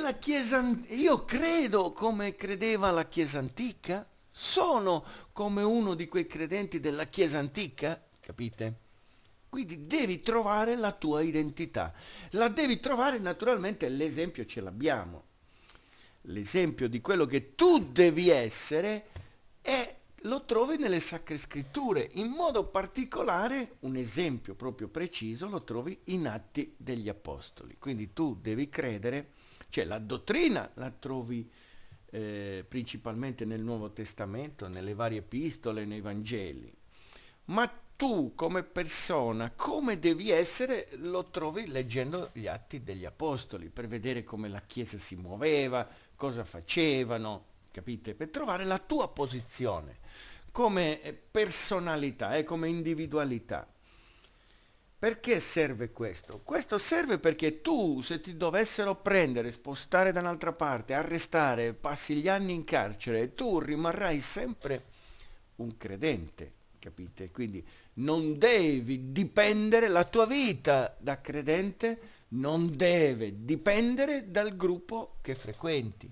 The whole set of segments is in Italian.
la Chiesa, io credo come credeva la Chiesa antica, sono come uno di quei credenti della Chiesa antica, capite? Quindi devi trovare la tua identità. La devi trovare naturalmente, l'esempio ce l'abbiamo. L'esempio di quello che tu devi essere è, lo trovi nelle sacre scritture, in modo particolare un esempio proprio preciso lo trovi in Atti degli Apostoli. Quindi tu devi credere cioè la dottrina la trovi eh, principalmente nel Nuovo Testamento, nelle varie epistole, nei Vangeli. Ma tu come persona, come devi essere, lo trovi leggendo gli atti degli Apostoli, per vedere come la Chiesa si muoveva, cosa facevano, capite? Per trovare la tua posizione come eh, personalità e eh, come individualità. Perché serve questo? Questo serve perché tu, se ti dovessero prendere, spostare da un'altra parte, arrestare, passi gli anni in carcere, tu rimarrai sempre un credente, capite? Quindi non devi dipendere, la tua vita da credente non deve dipendere dal gruppo che frequenti.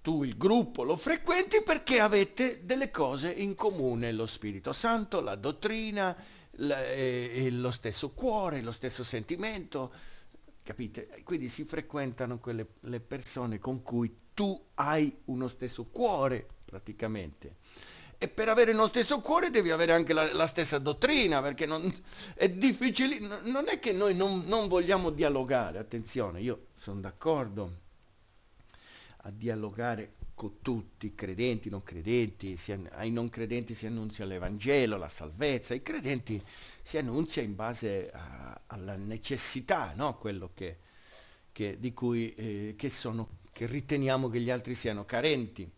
Tu il gruppo lo frequenti perché avete delle cose in comune, lo Spirito Santo, la dottrina, lo stesso cuore, lo stesso sentimento, capite? Quindi si frequentano quelle le persone con cui tu hai uno stesso cuore, praticamente. E per avere lo stesso cuore devi avere anche la, la stessa dottrina, perché non, è difficile, non è che noi non, non vogliamo dialogare, attenzione, io sono d'accordo a dialogare conosco tutti, credenti, non credenti, ai non credenti si annunzia l'Evangelo, la salvezza, ai credenti si annunzia in base a, alla necessità, no? quello che, che, di cui eh, che, sono, che riteniamo che gli altri siano carenti.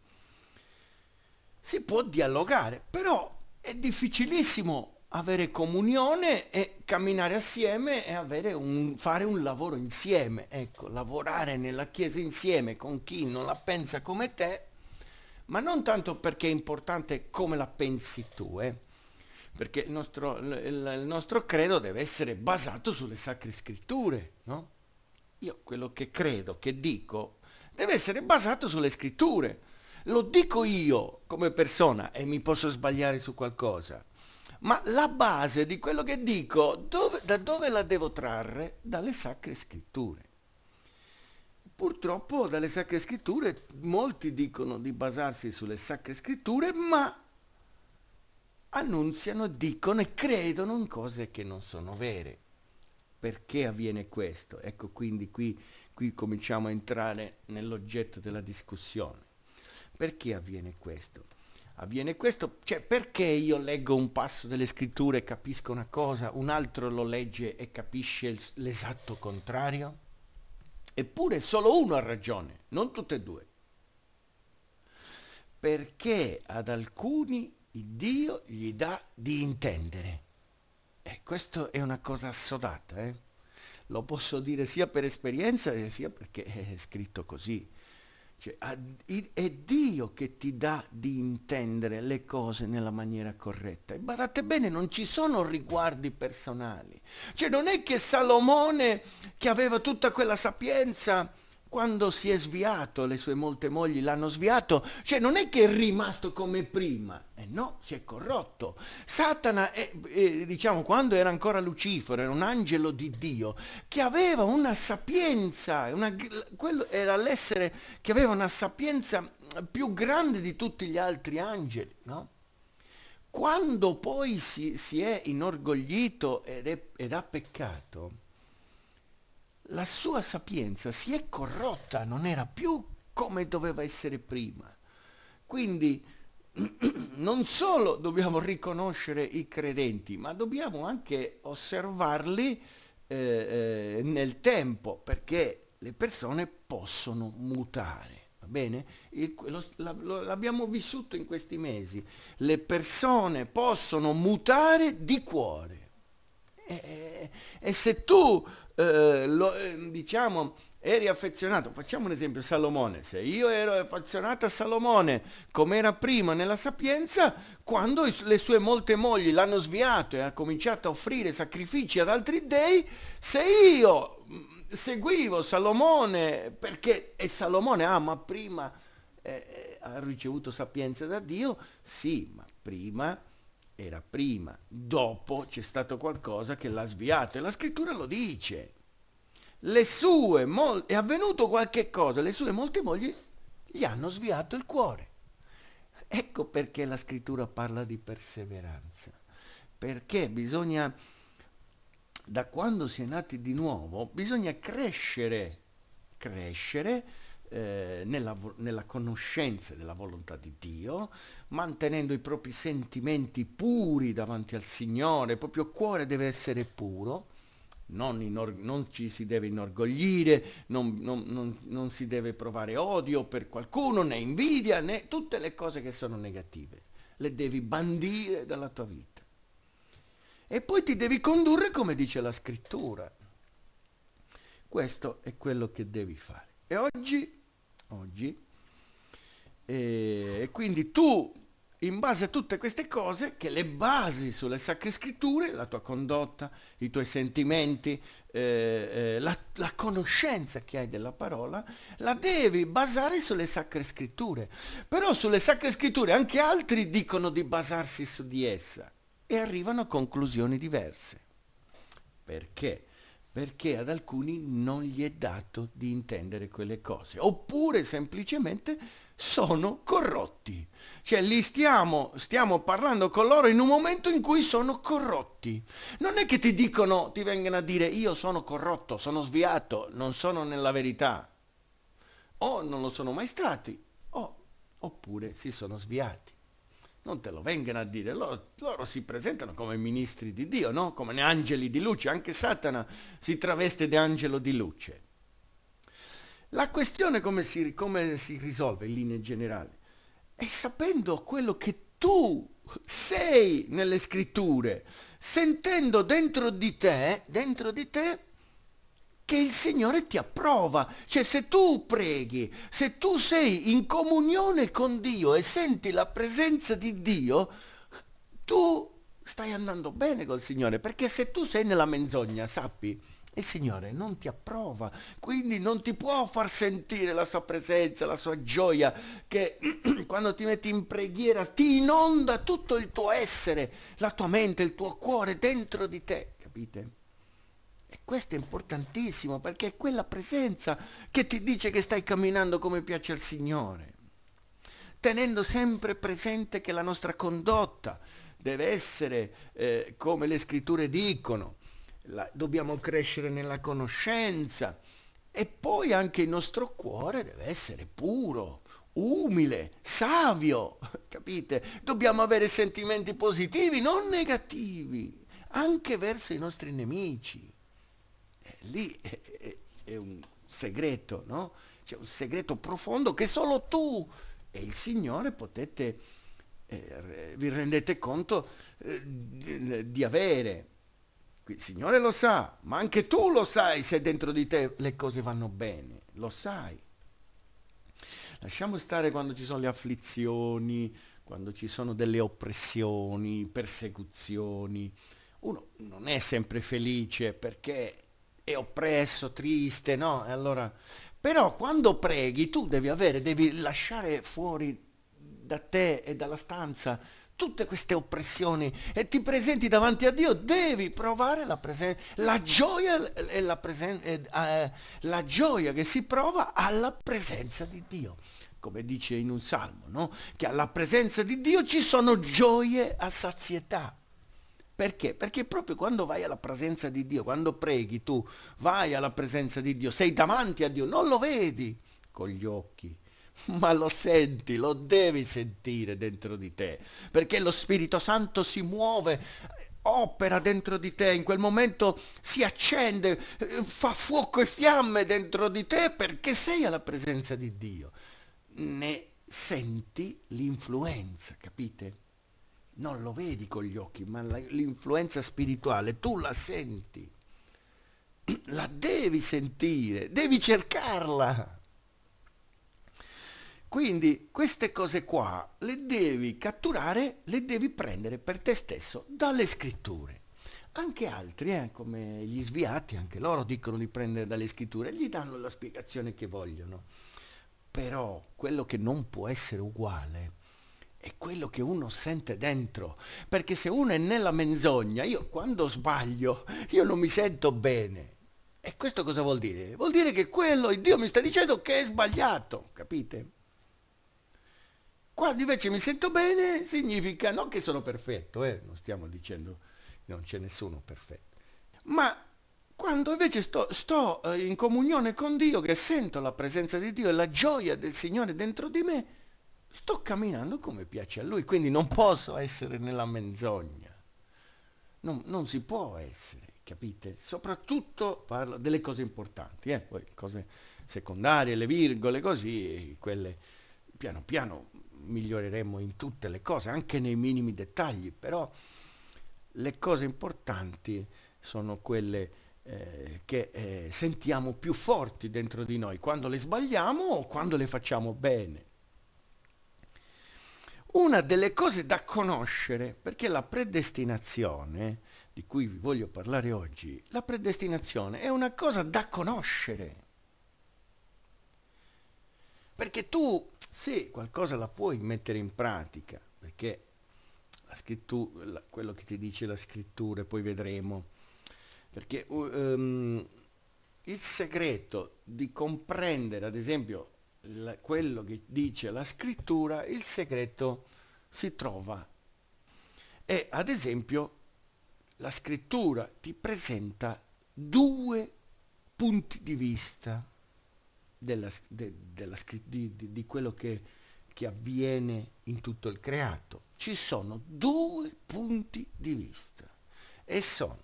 Si può dialogare, però è difficilissimo avere comunione e camminare assieme e un, fare un lavoro insieme. Ecco, lavorare nella Chiesa insieme con chi non la pensa come te, ma non tanto perché è importante come la pensi tu, eh? perché il nostro, il, il nostro credo deve essere basato sulle sacre scritture, no? Io quello che credo, che dico, deve essere basato sulle scritture. Lo dico io come persona e mi posso sbagliare su qualcosa, ma la base di quello che dico, dove, da dove la devo trarre? Dalle sacre scritture. Purtroppo dalle sacre scritture molti dicono di basarsi sulle sacre scritture, ma annunziano, dicono e credono in cose che non sono vere. Perché avviene questo? Ecco quindi qui, qui cominciamo a entrare nell'oggetto della discussione. Perché avviene questo? avviene questo, cioè perché io leggo un passo delle scritture e capisco una cosa, un altro lo legge e capisce l'esatto contrario? Eppure solo uno ha ragione, non tutte e due. Perché ad alcuni Dio gli dà di intendere. E questo è una cosa assodata, eh? lo posso dire sia per esperienza sia perché è scritto così, cioè, è Dio che ti dà di intendere le cose nella maniera corretta. E badate bene, non ci sono riguardi personali. Cioè, non è che Salomone, che aveva tutta quella sapienza, quando si è sviato, le sue molte mogli l'hanno sviato, cioè non è che è rimasto come prima, eh no, si è corrotto. Satana, è, è, eh, diciamo, quando era ancora Lucifero, era un angelo di Dio, che aveva una sapienza, una, era l'essere che aveva una sapienza più grande di tutti gli altri angeli, no? Quando poi si, si è inorgoglito ed, è, ed ha peccato, la sua sapienza si è corrotta, non era più come doveva essere prima. Quindi non solo dobbiamo riconoscere i credenti, ma dobbiamo anche osservarli eh, eh nel tempo, perché le persone possono mutare. Va bene? l'abbiamo vissuto in questi mesi. Le persone possono mutare di cuore. E, e, e se tu eh, lo, eh, diciamo, eri affezionato, facciamo un esempio, Salomone, se io ero affezionato a Salomone come era prima nella sapienza, quando le sue molte mogli l'hanno sviato e ha cominciato a offrire sacrifici ad altri dei, se io mm, seguivo Salomone perché è Salomone, ah ma prima eh, eh, ha ricevuto sapienza da Dio, sì, ma prima era prima, dopo c'è stato qualcosa che l'ha sviato e la scrittura lo dice. Le sue mol- è avvenuto qualche cosa, le sue molte mogli gli hanno sviato il cuore. Ecco perché la scrittura parla di perseveranza, perché bisogna, da quando si è nati di nuovo, bisogna crescere, crescere eh, nella, nella conoscenza della volontà di Dio, mantenendo i propri sentimenti puri davanti al Signore, il proprio cuore deve essere puro. Non, inor- non, ci si deve inorgoglire, non, non, non, si deve provare odio per qualcuno, né invidia, né tutte le cose che sono negative. Le devi bandire dalla tua vita. E poi ti devi condurre come dice la scrittura. Questo è quello che devi fare. E oggi oggi. E quindi tu, in base a tutte queste cose, che le basi sulle sacre scritture, la tua condotta, i tuoi sentimenti, eh, eh, la, la, conoscenza che hai della parola, la devi basare sulle sacre scritture. Però sulle sacre scritture anche altri dicono di basarsi su di essa e arrivano a conclusioni diverse. Perché? perché ad alcuni non gli è dato di intendere quelle cose, oppure semplicemente sono corrotti. Cioè li stiamo, stiamo parlando con loro in un momento in cui sono corrotti. Non è che ti dicono, ti vengono a dire io sono corrotto, sono sviato, non sono nella verità. O non lo sono mai stati, o, oppure si sono sviati non te lo vengano a dire, loro, loro, si presentano come ministri di Dio, no? come angeli di luce, anche Satana si traveste di angelo di luce. La questione come si, come si risolve in linea generale? È sapendo quello che tu sei nelle scritture, sentendo dentro di te, dentro di te che il Signore ti approva. Cioè se tu preghi, se tu sei in comunione con Dio e senti la presenza di Dio, tu stai andando bene col Signore, perché se tu sei nella menzogna, sappi, il Signore non ti approva, quindi non ti può far sentire la sua presenza, la sua gioia, che quando ti metti in preghiera ti inonda tutto il tuo essere, la tua mente, il tuo cuore dentro di te, capite? Questo è importantissimo perché è quella presenza che ti dice che stai camminando come piace al Signore, tenendo sempre presente che la nostra condotta deve essere eh, come le scritture dicono, la, dobbiamo crescere nella conoscenza e poi anche il nostro cuore deve essere puro, umile, savio, capite? Dobbiamo avere sentimenti positivi, non negativi, anche verso i nostri nemici lì è, è, è un segreto, no? C'è cioè, un segreto profondo che solo tu e il Signore potete, eh, vi rendete conto eh, di, di avere. Il Signore lo sa, ma anche tu lo sai se dentro di te le cose vanno bene, lo sai. Lasciamo stare quando ci sono le afflizioni, quando ci sono delle oppressioni, persecuzioni. Uno non è sempre felice perché è oppresso, triste, no? E allora... Però quando preghi tu devi avere, devi lasciare fuori da te e dalla stanza tutte queste oppressioni e ti presenti davanti a Dio, devi provare la, presenza, la, gioia, e la, presen- eh, la gioia che si prova alla presenza di Dio come dice in un salmo, no? che alla presenza di Dio ci sono gioie a sazietà. Perché? Perché proprio quando vai alla presenza di Dio, quando preghi tu, vai alla presenza di Dio, sei davanti a Dio, non lo vedi con gli occhi, ma lo senti, lo devi sentire dentro di te, perché lo Spirito Santo si muove, opera dentro di te, in quel momento si accende, fa fuoco e fiamme dentro di te perché sei alla presenza di Dio. Ne senti l'influenza, capite? non lo vedi con gli occhi, ma l'influenza spirituale tu la senti, la devi sentire, devi cercarla. Quindi queste cose qua le devi catturare, le devi prendere per te stesso dalle scritture. Anche altri, eh, come gli sviati, anche loro dicono di prendere dalle scritture, gli danno la spiegazione che vogliono. Però quello che non può essere uguale è quello che uno sente dentro, perché se uno è nella menzogna, io quando sbaglio, io non mi sento bene. E questo cosa vuol dire? Vuol dire che quello, Dio mi sta dicendo che è sbagliato, capite? Quando invece mi sento bene significa non che sono perfetto, eh, non stiamo dicendo che non c'è nessuno perfetto, ma quando invece sto, sto eh, in comunione con Dio, che sento la presenza di Dio e la gioia del Signore dentro di me, sto camminando come piace a lui, quindi non posso essere nella menzogna. Non, non si può essere, capite? Soprattutto parlo delle cose importanti, eh? poi cose secondarie, le virgole, così, quelle piano piano miglioreremo in tutte le cose, anche nei minimi dettagli, però le cose importanti sono quelle eh, che eh, sentiamo più forti dentro di noi, quando le sbagliamo o quando le facciamo bene. Una delle cose da conoscere, perché la predestinazione, di cui vi voglio parlare oggi, la predestinazione è una cosa da conoscere. Perché tu, sì, qualcosa la puoi mettere in pratica, perché la scrittura, quello che ti dice la scrittura, poi vedremo, perché um, il segreto di comprendere, ad esempio, la, quello che dice la scrittura, il segreto si trova. E ad esempio la scrittura ti presenta due punti di vista della, de, della, di, di, di, quello che, che avviene in tutto il creato. Ci sono due punti di vista e sono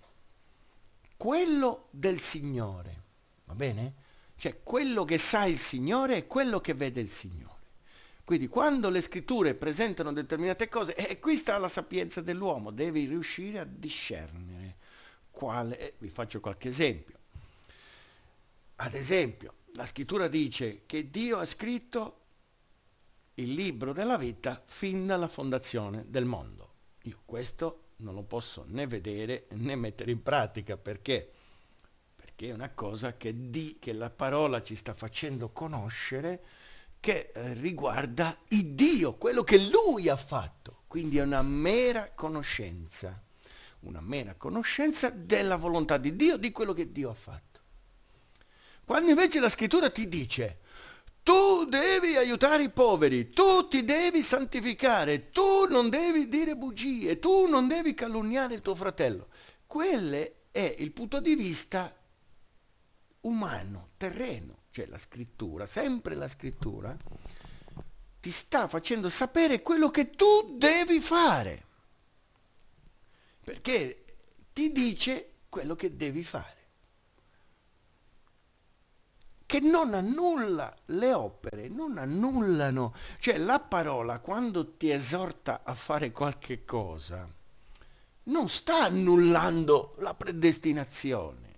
quello del Signore, va bene? Cioè quello che sa il Signore è quello che vede il Signore. Quindi quando le scritture presentano determinate cose, e qui sta la sapienza dell'uomo, devi riuscire a discernere quale... vi faccio qualche esempio. Ad esempio, la scrittura dice che Dio ha scritto il libro della vita fin dalla fondazione del mondo. Io questo non lo posso né vedere né mettere in pratica perché che è una cosa che, di, che la parola ci sta facendo conoscere, che eh, riguarda il Dio, quello che Lui ha fatto. Quindi è una mera conoscenza, una mera conoscenza della volontà di Dio, di quello che Dio ha fatto. Quando invece la scrittura ti dice, tu devi aiutare i poveri, tu ti devi santificare, tu non devi dire bugie, tu non devi calunniare il tuo fratello, quello è il punto di vista umano, terreno, cioè la scrittura, sempre la scrittura, ti sta facendo sapere quello che tu devi fare. Perché ti dice quello che devi fare. Che non annulla le opere, non annullano. Cioè la parola quando ti esorta a fare qualche cosa, non sta annullando la predestinazione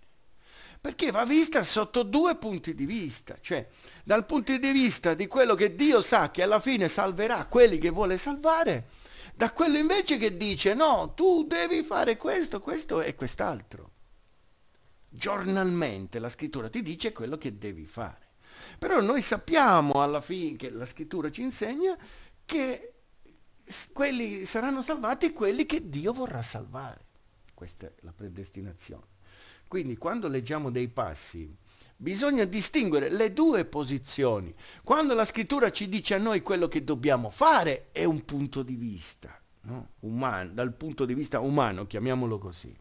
perché va vista sotto due punti di vista, cioè dal punto di vista di quello che Dio sa che alla fine salverà quelli che vuole salvare, da quello invece che dice no, tu devi fare questo, questo e quest'altro. Giornalmente la scrittura ti dice quello che devi fare. Però noi sappiamo alla fine che la scrittura ci insegna che quelli saranno salvati quelli che Dio vorrà salvare. Questa è la predestinazione. Quindi quando leggiamo dei passi bisogna distinguere le due posizioni. Quando la scrittura ci dice a noi quello che dobbiamo fare è un punto di vista, no? umano, dal punto di vista umano, chiamiamolo così.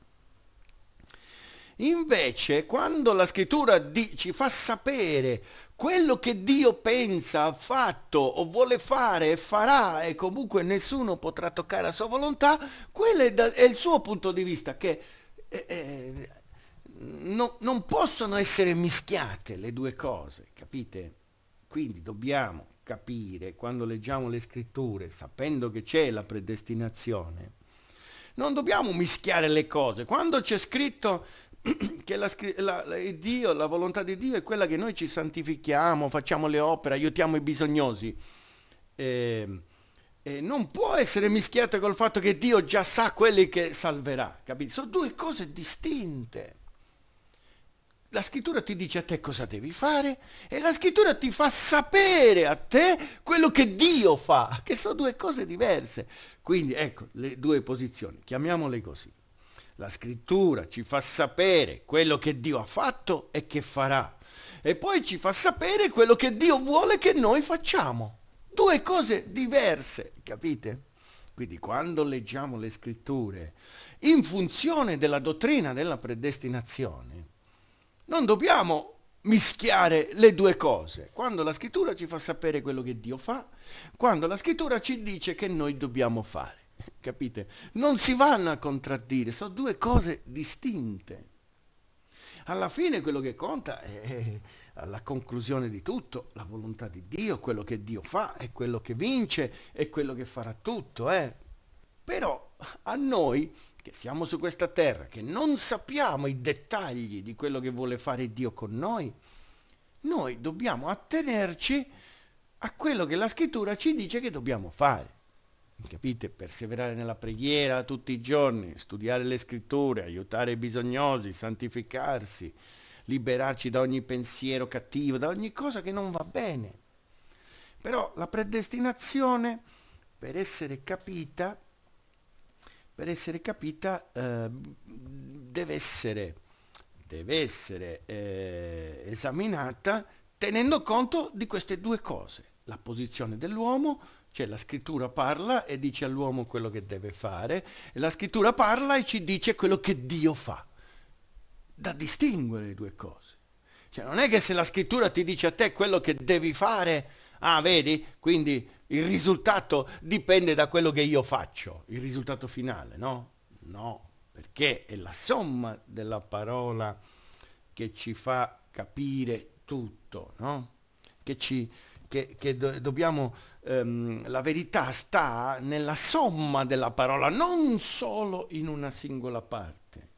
Invece, quando la scrittura di, ci fa sapere quello che Dio pensa, ha fatto o vuole fare e farà e comunque nessuno potrà toccare la sua volontà, quello è, da, è il suo punto di vista che eh, eh no, non possono essere mischiate le due cose, capite? Quindi dobbiamo capire quando leggiamo le scritture, sapendo che c'è la predestinazione, non dobbiamo mischiare le cose. Quando c'è scritto che la, la, la, Dio, la volontà di Dio è quella che noi ci santifichiamo, facciamo le opere, aiutiamo i bisognosi, eh, eh, non può essere mischiata col fatto che Dio già sa quelli che salverà, capito? Sono due cose distinte la scrittura ti dice a te cosa devi fare e la scrittura ti fa sapere a te quello che Dio fa, che sono due cose diverse. Quindi ecco le due posizioni, chiamiamole così. La scrittura ci fa sapere quello che Dio ha fatto e che farà e poi ci fa sapere quello che Dio vuole che noi facciamo. Due cose diverse, capite? Quindi quando leggiamo le scritture in funzione della dottrina della predestinazione, non dobbiamo mischiare le due cose. Quando la scrittura ci fa sapere quello che Dio fa, quando la scrittura ci dice che noi dobbiamo fare. Capite? Non si vanno a contraddire, sono due cose distinte. Alla fine quello che conta è, alla conclusione di tutto, la volontà di Dio, quello che Dio fa, è quello che vince, è quello che farà tutto. Eh? Però a noi che siamo su questa terra, che non sappiamo i dettagli di quello che vuole fare Dio con noi, noi dobbiamo attenerci a quello che la scrittura ci dice che dobbiamo fare. Capite? Perseverare nella preghiera tutti i giorni, studiare le scritture, aiutare i bisognosi, santificarsi, liberarci da ogni pensiero cattivo, da ogni cosa che non va bene. Però la predestinazione, per essere capita, per essere capita eh, deve essere, deve essere eh, esaminata tenendo conto di queste due cose, la posizione dell'uomo, cioè la scrittura parla e dice all'uomo quello che deve fare, e la scrittura parla e ci dice quello che Dio fa, da distinguere le due cose. Cioè non è che se la scrittura ti dice a te quello che devi fare, ah vedi, quindi il risultato dipende da quello che io faccio, il risultato finale, no? No, perché è la somma della parola che ci fa capire tutto, no? Che, ci, che, che do, dobbiamo, ehm, la verità sta nella somma della parola, non solo in una singola parte.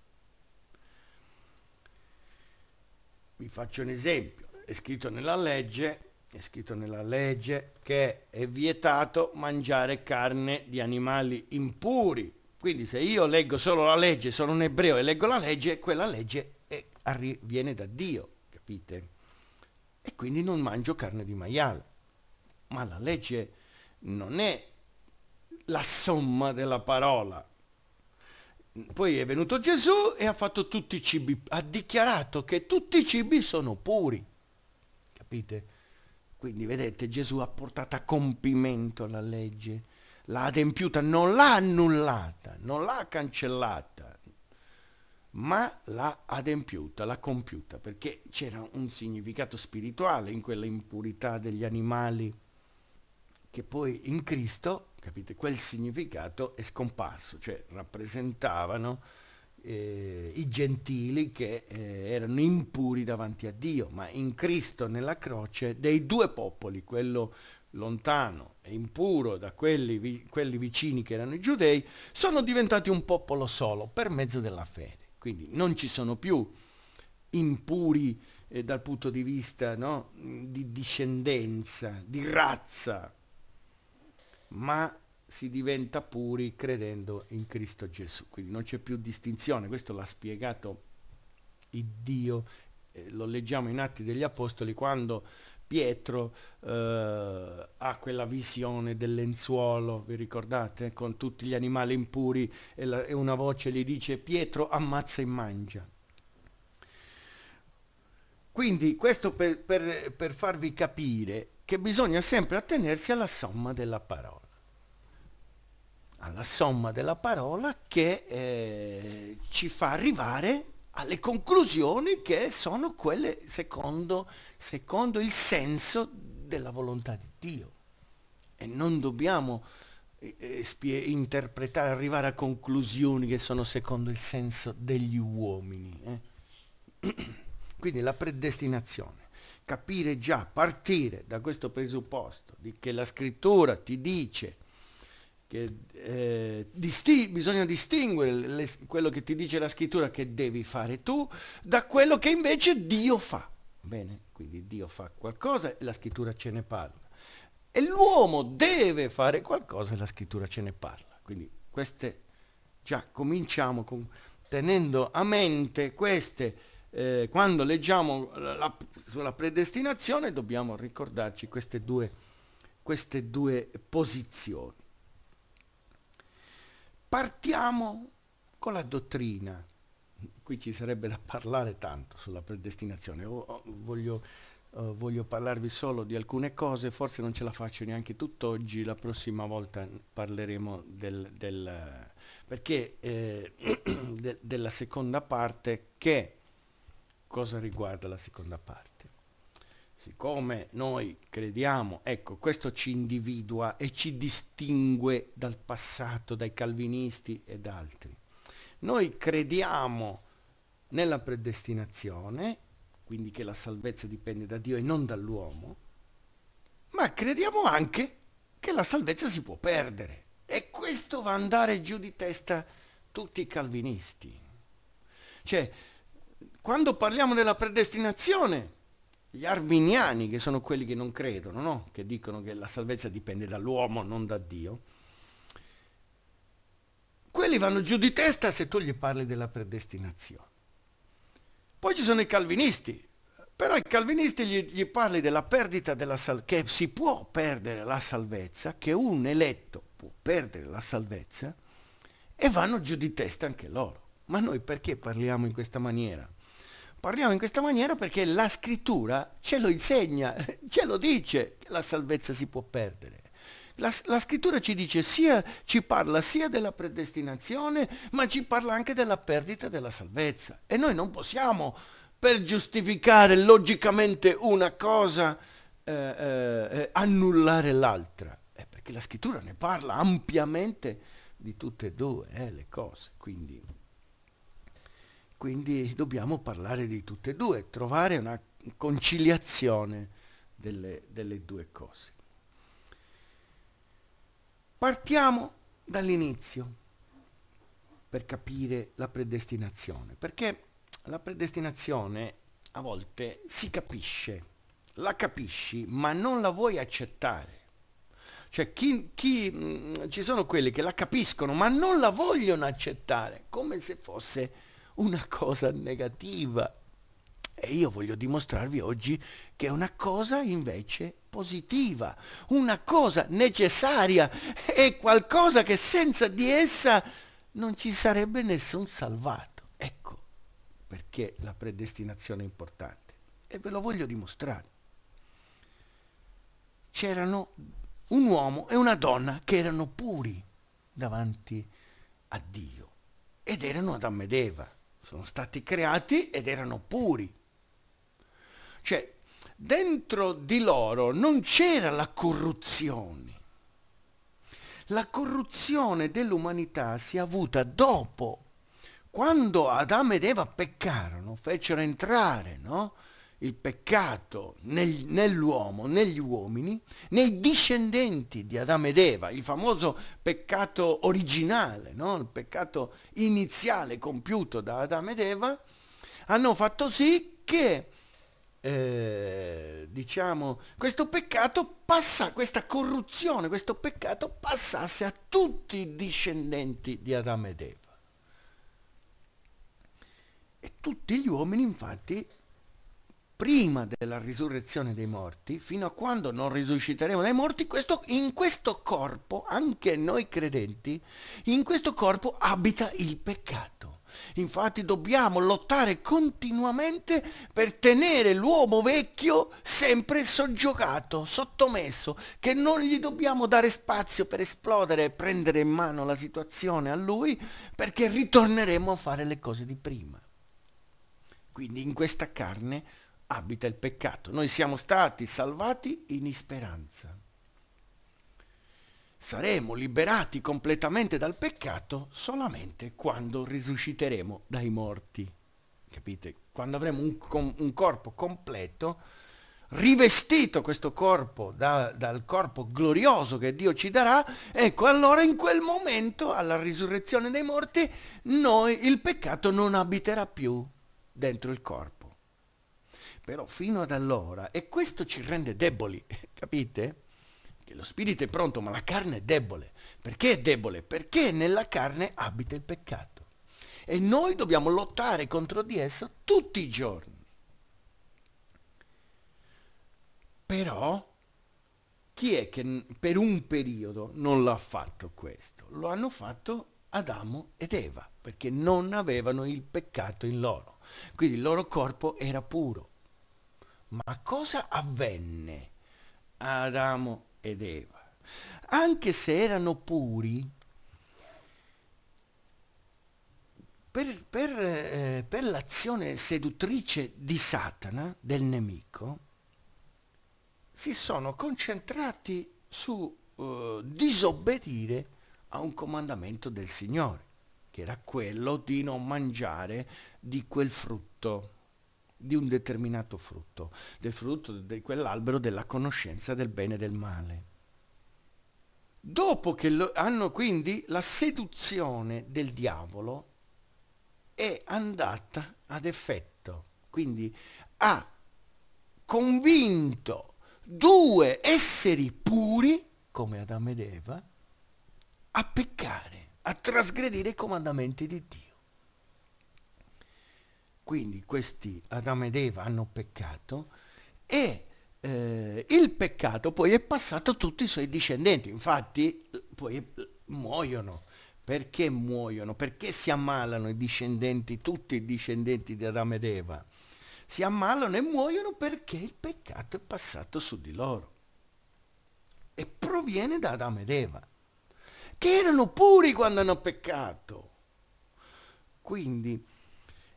Vi faccio un esempio, è scritto nella legge è scritto nella legge che è vietato mangiare carne di animali impuri. Quindi se io leggo solo la legge, sono un ebreo e leggo la legge, quella legge è, viene da Dio, capite? E quindi non mangio carne di maiale. Ma la legge non è la somma della parola. Poi è venuto Gesù e ha fatto tutti i cibi, ha dichiarato che tutti i cibi sono puri. Capite? Quindi vedete, Gesù ha portato a compimento la legge, l'ha adempiuta, non l'ha annullata, non l'ha cancellata, ma l'ha adempiuta, l'ha compiuta, perché c'era un significato spirituale in quella impurità degli animali che poi in Cristo, capite, quel significato è scomparso, cioè rappresentavano eh, i gentili che eh, erano impuri davanti a Dio, ma in Cristo nella croce dei due popoli, quello lontano e impuro da quelli, vi, quelli vicini che erano i giudei, sono diventati un popolo solo per mezzo della fede. Quindi non ci sono più impuri eh, dal punto di vista no, di discendenza, di razza, ma si diventa puri credendo in Cristo Gesù. Quindi non c'è più distinzione, questo l'ha spiegato Dio, eh, lo leggiamo in Atti degli Apostoli quando Pietro eh, ha quella visione del lenzuolo, vi ricordate, con tutti gli animali impuri e, la, e una voce gli dice Pietro ammazza e mangia. Quindi questo per, per, per farvi capire che bisogna sempre attenersi alla somma della parola alla somma della parola che eh, ci fa arrivare alle conclusioni che sono quelle secondo, secondo il senso della volontà di Dio. E non dobbiamo eh, eh, interpretare, arrivare a conclusioni che sono secondo il senso degli uomini. Eh? Quindi la predestinazione, capire già, partire da questo presupposto di che la scrittura ti dice che eh, disti bisogna distinguere le, quello che ti dice la scrittura che devi fare tu da quello che invece Dio fa. Bene, quindi Dio fa qualcosa e la scrittura ce ne parla. E l'uomo deve fare qualcosa e la scrittura ce ne parla. Quindi queste, già cominciamo con, tenendo a mente queste, eh, quando leggiamo la, la, sulla predestinazione dobbiamo ricordarci queste due, queste due posizioni. Partiamo con la dottrina. Qui ci sarebbe da parlare tanto sulla predestinazione. voglio, eh, voglio parlarvi solo di alcune cose, forse non ce la faccio neanche tutt'oggi, la prossima volta parleremo del, del, perché, eh, de, della seconda parte che cosa riguarda la seconda parte? siccome noi crediamo, ecco, questo ci individua e ci distingue dal passato, dai calvinisti ed altri. Noi crediamo nella predestinazione, quindi che la salvezza dipende da Dio e non dall'uomo, ma crediamo anche che la salvezza si può perdere. E questo va a andare giù di testa tutti i calvinisti. Cioè, quando parliamo della predestinazione, gli arminiani, che sono quelli che non credono, no? che dicono che la salvezza dipende dall'uomo, non da Dio, quelli vanno giù di testa se tu gli parli della predestinazione. Poi ci sono i calvinisti, però i calvinisti gli, gli parli della perdita della salvezza, che si può perdere la salvezza, che un eletto può perdere la salvezza, e vanno giù di testa anche loro. Ma noi perché parliamo in questa maniera? Parliamo in questa maniera perché la scrittura ce lo insegna, ce lo dice che la salvezza si può perdere. La, la, scrittura ci dice sia, ci parla sia della predestinazione, ma ci parla anche della perdita della salvezza. E noi non possiamo, per giustificare logicamente una cosa, eh, eh, eh annullare l'altra. Eh, perché la scrittura ne parla ampiamente di tutte e due eh, le cose. Quindi quindi dobbiamo parlare di tutte e due, trovare una conciliazione delle, delle due cose. Partiamo dall'inizio per capire la predestinazione, perché la predestinazione a volte si capisce, la capisci ma non la vuoi accettare. Cioè chi, chi, mh, mm, ci sono quelli che la capiscono ma non la vogliono accettare, come se fosse una cosa negativa. E io voglio dimostrarvi oggi che è una cosa invece positiva, una cosa necessaria, è qualcosa che senza di essa non ci sarebbe nessun salvato. Ecco perché la predestinazione è importante e ve lo voglio dimostrare. C'erano un uomo e una donna che erano puri davanti a Dio ed erano Adamo ed Eva sono stati creati ed erano puri. Cioè, dentro di loro non c'era la corruzione. La corruzione dell'umanità si è avuta dopo, quando Adamo ed Eva peccarono, fecero entrare, no? il peccato nel, nell'uomo, negli uomini, nei discendenti di Adamo ed Eva, il famoso peccato originale, no? il peccato iniziale compiuto da Adamo ed Eva, hanno fatto sì che eh, diciamo, questo peccato passa, questa corruzione, questo peccato passasse a tutti i discendenti di Adamo ed Eva. E tutti gli uomini infatti prima della risurrezione dei morti, fino a quando non risusciteremo dai morti, questo, in questo corpo, anche noi credenti, in questo corpo abita il peccato. Infatti dobbiamo lottare continuamente per tenere l'uomo vecchio sempre soggiogato, sottomesso, che non gli dobbiamo dare spazio per esplodere e prendere in mano la situazione a lui, perché ritorneremo a fare le cose di prima. Quindi in questa carne abita il peccato. Noi siamo stati salvati in speranza. Saremo liberati completamente dal peccato solamente quando risusciteremo dai morti. Capite? Quando avremo un, com- un corpo completo, rivestito questo corpo da, dal corpo glorioso che Dio ci darà, ecco allora in quel momento, alla risurrezione dei morti, noi, il peccato non abiterà più dentro il corpo però fino ad allora, e questo ci rende deboli, capite? Che lo spirito è pronto, ma la carne è debole. Perché è debole? Perché nella carne abita il peccato. E noi dobbiamo lottare contro di esso tutti i giorni. Però chi è che per un periodo non l'ha fatto questo? Lo hanno fatto Adamo ed Eva, perché non avevano il peccato in loro. Quindi il loro corpo era puro. Ma cosa avvenne a Adamo ed Eva? Anche se erano puri, per, per, eh, per l'azione seduttrice di Satana, del nemico, si sono concentrati su eh, disobbedire a un comandamento del Signore, che era quello di non mangiare di quel frutto di un determinato frutto, del frutto di quell'albero della conoscenza del bene e del male. Dopo che lo, hanno quindi la seduzione del diavolo è andata ad effetto, quindi ha convinto due esseri puri, come Adamo ed Eva, a peccare, a trasgredire i comandamenti di Dio. Quindi questi Adamo ed Eva hanno peccato e eh, il peccato poi è passato a tutti i suoi discendenti, infatti eh, poi eh, muoiono. Perché muoiono? Perché si ammalano i discendenti, tutti i discendenti di Adamo ed Eva? Si ammalano e muoiono perché il peccato è passato su di loro. E proviene da Adamo ed Eva, che erano puri quando hanno peccato. Quindi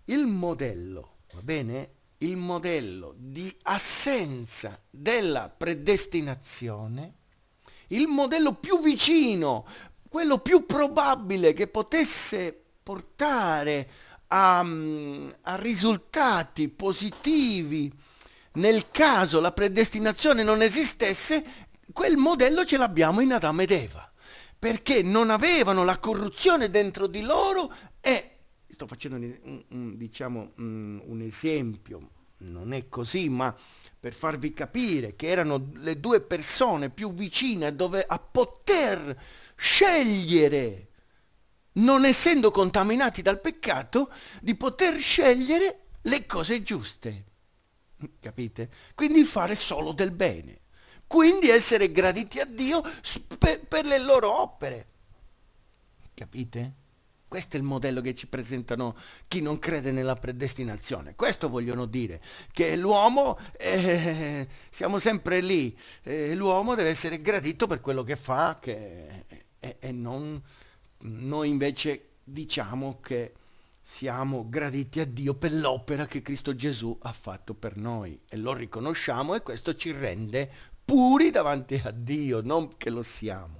il modello, va bene? Il modello di assenza della predestinazione, il modello più vicino, quello più probabile che potesse portare a, mm, a risultati positivi nel caso la predestinazione non esistesse, quel modello ce l'abbiamo in Adamo ed Eva, perché non avevano la corruzione dentro di loro e sto facendo un, un, diciamo, mm, un esempio, non è così, ma per farvi capire che erano le due persone più vicine dove, a poter scegliere, non essendo contaminati dal peccato, di poter scegliere le cose giuste. Capite? Quindi fare solo del bene. Quindi essere graditi a Dio per le loro opere. Capite? Questo è il modello che ci presentano chi non crede nella predestinazione. Questo vogliono dire, che l'uomo, eh, siamo sempre lì, eh, l'uomo deve essere gradito per quello che fa che, eh, e non, noi invece diciamo che siamo graditi a Dio per l'opera che Cristo Gesù ha fatto per noi e lo riconosciamo e questo ci rende puri davanti a Dio, non che lo siamo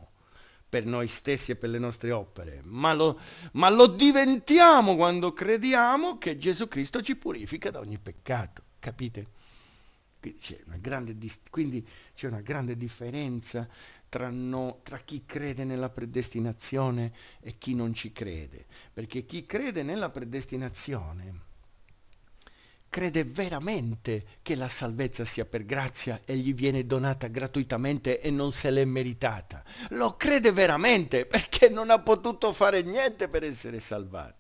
per noi stessi e per le nostre opere, ma lo, ma lo diventiamo quando crediamo che Gesù Cristo ci purifica da ogni peccato, capite? Quindi c'è una grande, quindi c'è una grande differenza tra, no, tra, chi crede nella predestinazione e chi non ci crede, perché chi crede nella predestinazione crede veramente che la salvezza sia per grazia e gli viene donata gratuitamente e non se l'è meritata. Lo crede veramente perché non ha potuto fare niente per essere salvato.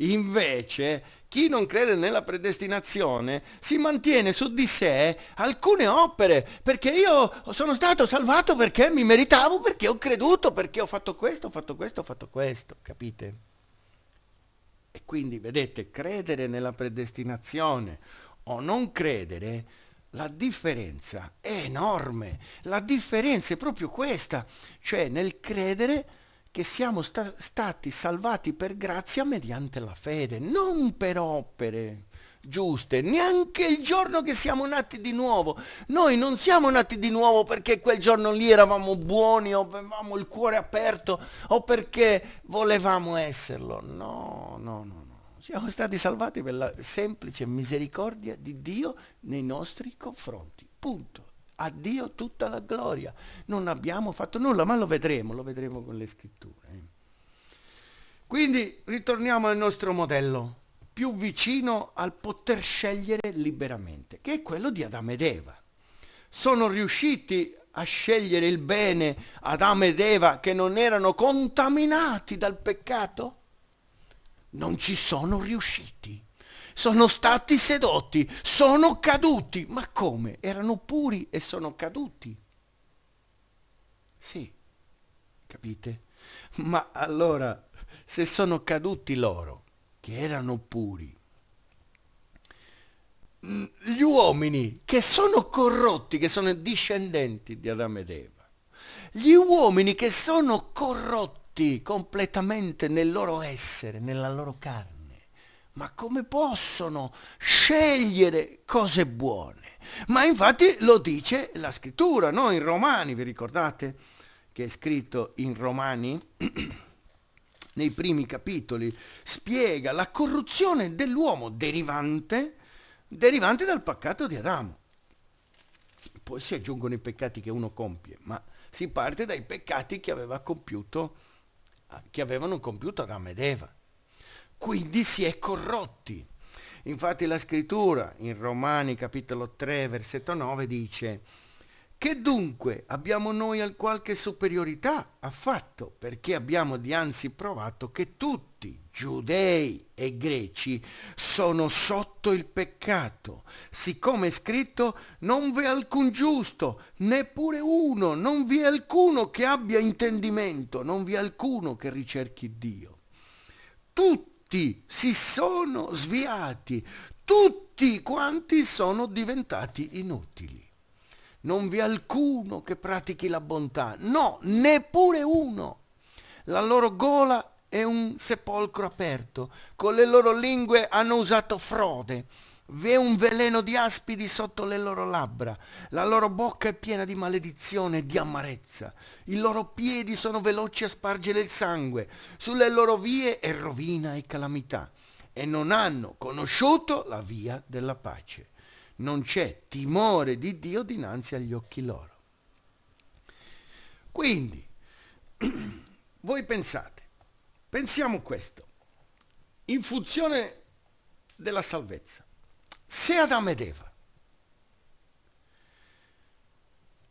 Invece, chi non crede nella predestinazione si mantiene su di sé alcune opere, perché io sono stato salvato perché mi meritavo, perché ho creduto, perché ho fatto questo, ho fatto questo, ho fatto questo, capite? E quindi vedete, credere nella predestinazione o non credere, la differenza è enorme. La differenza è proprio questa, cioè nel credere che siamo sta- stati salvati per grazia mediante la fede, non per opere giuste, neanche il giorno che siamo nati di nuovo. Noi non siamo nati di nuovo perché quel giorno lì eravamo buoni o avevamo il cuore aperto o perché volevamo esserlo. No, no, no, no. Siamo stati salvati per la semplice misericordia di Dio nei nostri confronti. Punto. A Dio tutta la gloria. Non abbiamo fatto nulla, ma lo vedremo, lo vedremo con le scritture. Eh. Quindi ritorniamo al nostro modello più vicino al poter scegliere liberamente, che è quello di Adamo ed Eva. Sono riusciti a scegliere il bene Adamo ed Eva che non erano contaminati dal peccato? Non ci sono riusciti. Sono stati sedotti, sono caduti. Ma come? Erano puri e sono caduti. Sì, capite? Ma allora, se sono caduti loro, che erano puri. Mm, gli uomini che sono corrotti, che sono discendenti di Adamo ed Eva. Gli uomini che sono corrotti completamente nel loro essere, nella loro carne. Ma come possono scegliere cose buone? Ma infatti lo dice la scrittura, no? In Romani, vi ricordate che è scritto in Romani? nei primi capitoli, spiega la corruzione dell'uomo derivante, derivante dal peccato di Adamo. Poi si aggiungono i peccati che uno compie, ma si parte dai peccati che, aveva compiuto, che avevano compiuto Adamo ed Eva. Quindi si è corrotti. Infatti la scrittura in Romani capitolo 3 versetto 9 dice che dunque abbiamo noi al qualche superiorità? Affatto, perché abbiamo dianzi provato che tutti, giudei e greci, sono sotto il peccato. Siccome è scritto, non v'è alcun giusto, neppure uno, non vi è alcuno che abbia intendimento, non vi è alcuno che ricerchi Dio. Tutti si sono sviati, tutti quanti sono diventati inutili non vi è alcuno che pratichi la bontà, no, neppure uno. La loro gola è un sepolcro aperto, con le loro lingue hanno usato frode, vi è un veleno di aspidi sotto le loro labbra, la loro bocca è piena di maledizione e di amarezza, i loro piedi sono veloci a spargere il sangue, sulle loro vie è rovina e calamità, e non hanno conosciuto la via della pace non c'è timore di Dio dinanzi agli occhi loro. Quindi, voi pensate, pensiamo questo, in funzione della salvezza, se Adamo ed Eva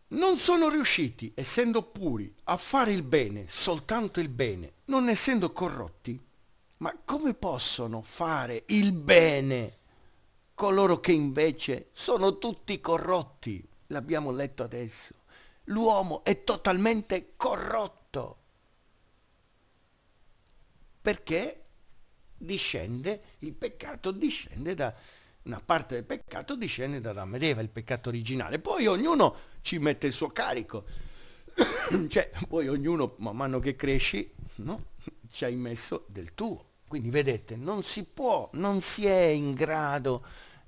non sono riusciti, essendo puri, a fare il bene, soltanto il bene, non essendo corrotti, ma come possono fare il bene? coloro che invece sono tutti corrotti. L'abbiamo letto adesso. L'uomo è totalmente corrotto perché discende, il peccato discende da, una parte del peccato discende da Adamo ed Eva, il peccato originale. Poi ognuno ci mette il suo carico. cioè, poi ognuno, man mano che cresci, no? ci hai messo del tuo. Quindi vedete, non si può, non si è in grado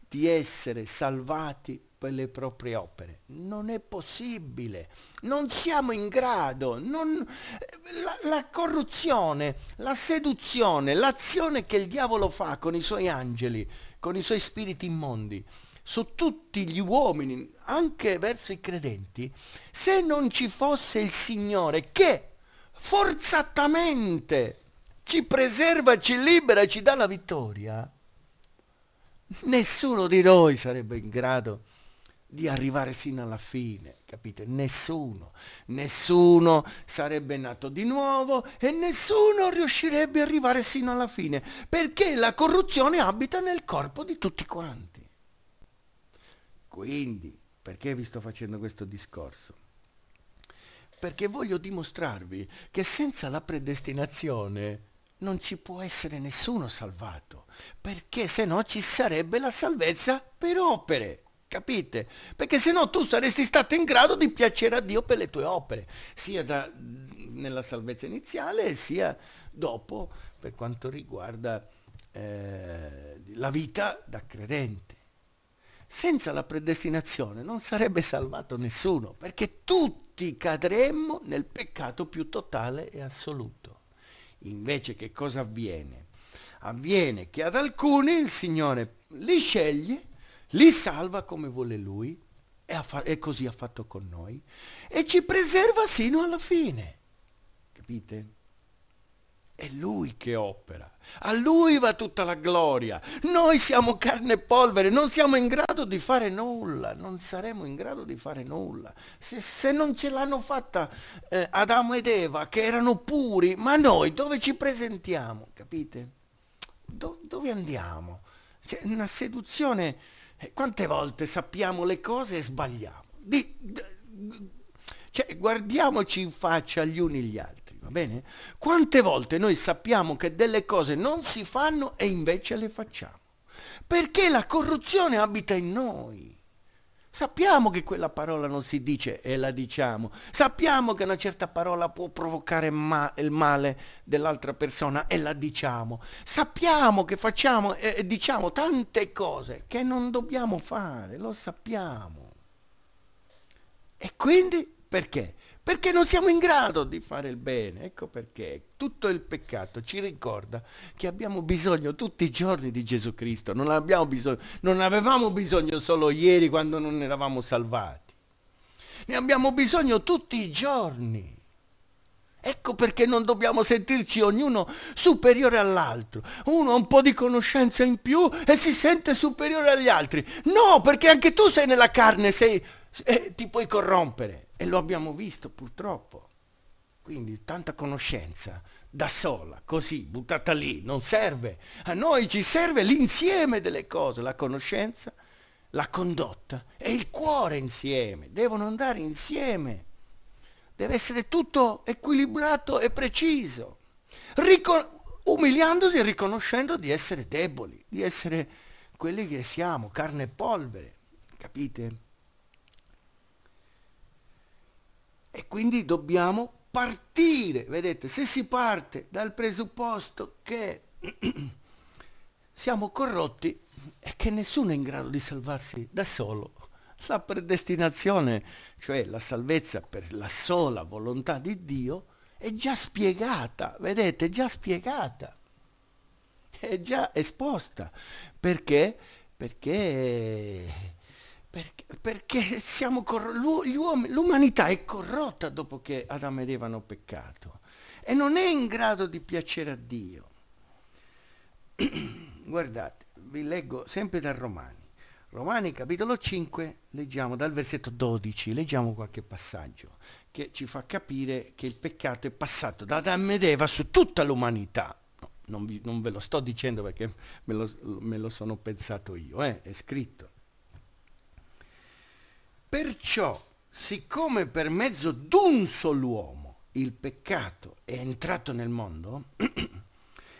di essere salvati per le proprie opere. Non è possibile, non siamo in grado, non, la, la corruzione, la seduzione, l'azione che il diavolo fa con i suoi angeli, con i suoi spiriti immondi, su tutti gli uomini, anche verso i credenti, se non ci fosse il Signore che forzatamente ci preserva, ci libera, ci dà la vittoria, nessuno di noi sarebbe in grado di arrivare sino alla fine, capite? Nessuno, nessuno sarebbe nato di nuovo e nessuno riuscirebbe ad arrivare sino alla fine, perché la corruzione abita nel corpo di tutti quanti. Quindi, perché vi sto facendo questo discorso? Perché voglio dimostrarvi che senza la predestinazione non ci può essere nessuno salvato, perché se no ci sarebbe la salvezza per opere. Capite? Perché se no tu saresti stato in grado di piacere a Dio per le tue opere, sia da, nella salvezza iniziale sia dopo per quanto riguarda eh, la vita da credente. Senza la predestinazione non sarebbe salvato nessuno, perché tutti cadremmo nel peccato più totale e assoluto. Invece che cosa avviene? Avviene che ad alcuni il Signore li sceglie, li salva come vuole Lui, e, e così ha fatto con noi, e ci preserva sino alla fine. Capite? È Lui che opera, a Lui va tutta la gloria. Noi siamo carne e polvere, non siamo in grado di fare nulla, non saremo in grado di fare nulla. Se, se non ce l'hanno fatta eh, Adamo ed Eva, che erano puri, ma noi dove ci presentiamo? Capite? Do, dove andiamo? C'è cioè, una seduzione. Eh, quante volte sappiamo le cose e sbagliamo? Di, di, cioè, guardiamoci in faccia gli uni gli altri va bene? Quante volte noi sappiamo che delle cose non si fanno e invece le facciamo? Perché la corruzione abita in noi. Sappiamo che quella parola non si dice e la diciamo. Sappiamo che una certa parola può provocare ma il male dell'altra persona e la diciamo. Sappiamo che facciamo e eh, diciamo tante cose che non dobbiamo fare, lo sappiamo. E quindi perché? perché non siamo in grado di fare il bene. Ecco perché tutto il peccato ci ricorda che abbiamo bisogno tutti i giorni di Gesù Cristo, non, abbiamo bisogno, non avevamo bisogno solo ieri quando non eravamo salvati, ne abbiamo bisogno tutti i giorni. Ecco perché non dobbiamo sentirci ognuno superiore all'altro. Uno ha un po' di conoscenza in più e si sente superiore agli altri. No, perché anche tu sei nella carne, sei, eh, ti puoi corrompere. E lo abbiamo visto purtroppo. Quindi tanta conoscenza da sola, così, buttata lì, non serve. A noi ci serve l'insieme delle cose, la conoscenza, la condotta e il cuore insieme, devono andare insieme. Deve essere tutto equilibrato e preciso, Rico- umiliandosi e riconoscendo di essere deboli, di essere quelli che siamo, carne e polvere, capite? E quindi dobbiamo partire, vedete, se si parte dal presupposto che siamo corrotti e che nessuno è in grado di salvarsi da solo, la predestinazione, cioè la salvezza per la sola volontà di Dio, è già spiegata, vedete, è già spiegata, è già esposta. Perché? Perché perché, perché siamo corro- l'umanità è corrotta dopo che Adamo ed Eva hanno peccato e non è in grado di piacere a Dio. Guardate, vi leggo sempre da Romani. Romani capitolo 5, leggiamo dal versetto 12, leggiamo qualche passaggio che ci fa capire che il peccato è passato da Adamo ed Eva su tutta l'umanità. No, non, vi, non, ve lo sto dicendo perché me lo, me lo sono pensato io, eh, è scritto. Perciò, siccome per mezzo d'un solo uomo il peccato è entrato nel mondo,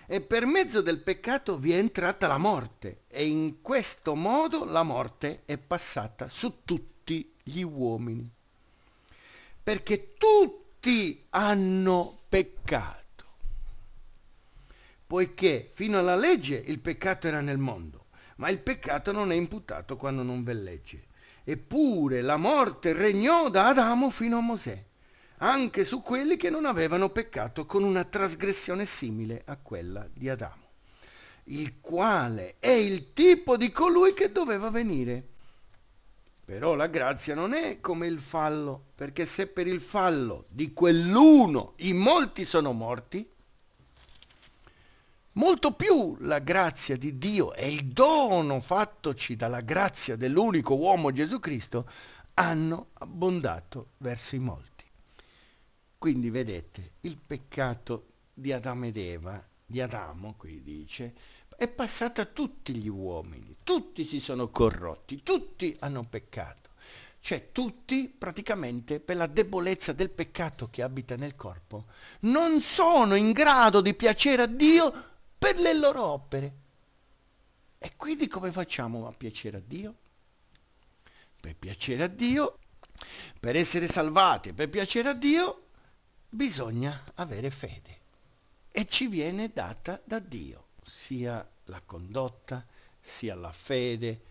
e per mezzo del peccato vi è entrata la morte, e in questo modo la morte è passata su tutti gli uomini. Perché tutti hanno peccato poiché fino alla legge il peccato era nel mondo, ma il peccato non è imputato quando non v'è legge. Eppure la morte regnò da Adamo fino a Mosè, anche su quelli che non avevano peccato con una trasgressione simile a quella di Adamo, il quale è il tipo di colui che doveva venire. Però la grazia non è come il fallo, perché se per il fallo di quell'uno i molti sono morti, molto più la grazia di Dio e il dono fattoci dalla grazia dell'unico uomo Gesù Cristo hanno abbondato verso i molti. Quindi vedete, il peccato di Adamo ed Eva, di Adamo qui dice, è passato a tutti gli uomini, tutti si sono corrotti, tutti hanno peccato. Cioè tutti praticamente per la debolezza del peccato che abita nel corpo non sono in grado di piacere a Dio per le loro opere. E quindi come facciamo a piacere a Dio? Per piacere a Dio, per essere salvati, per piacere a Dio, bisogna avere fede. E ci viene data da Dio, sia la condotta, sia la fede,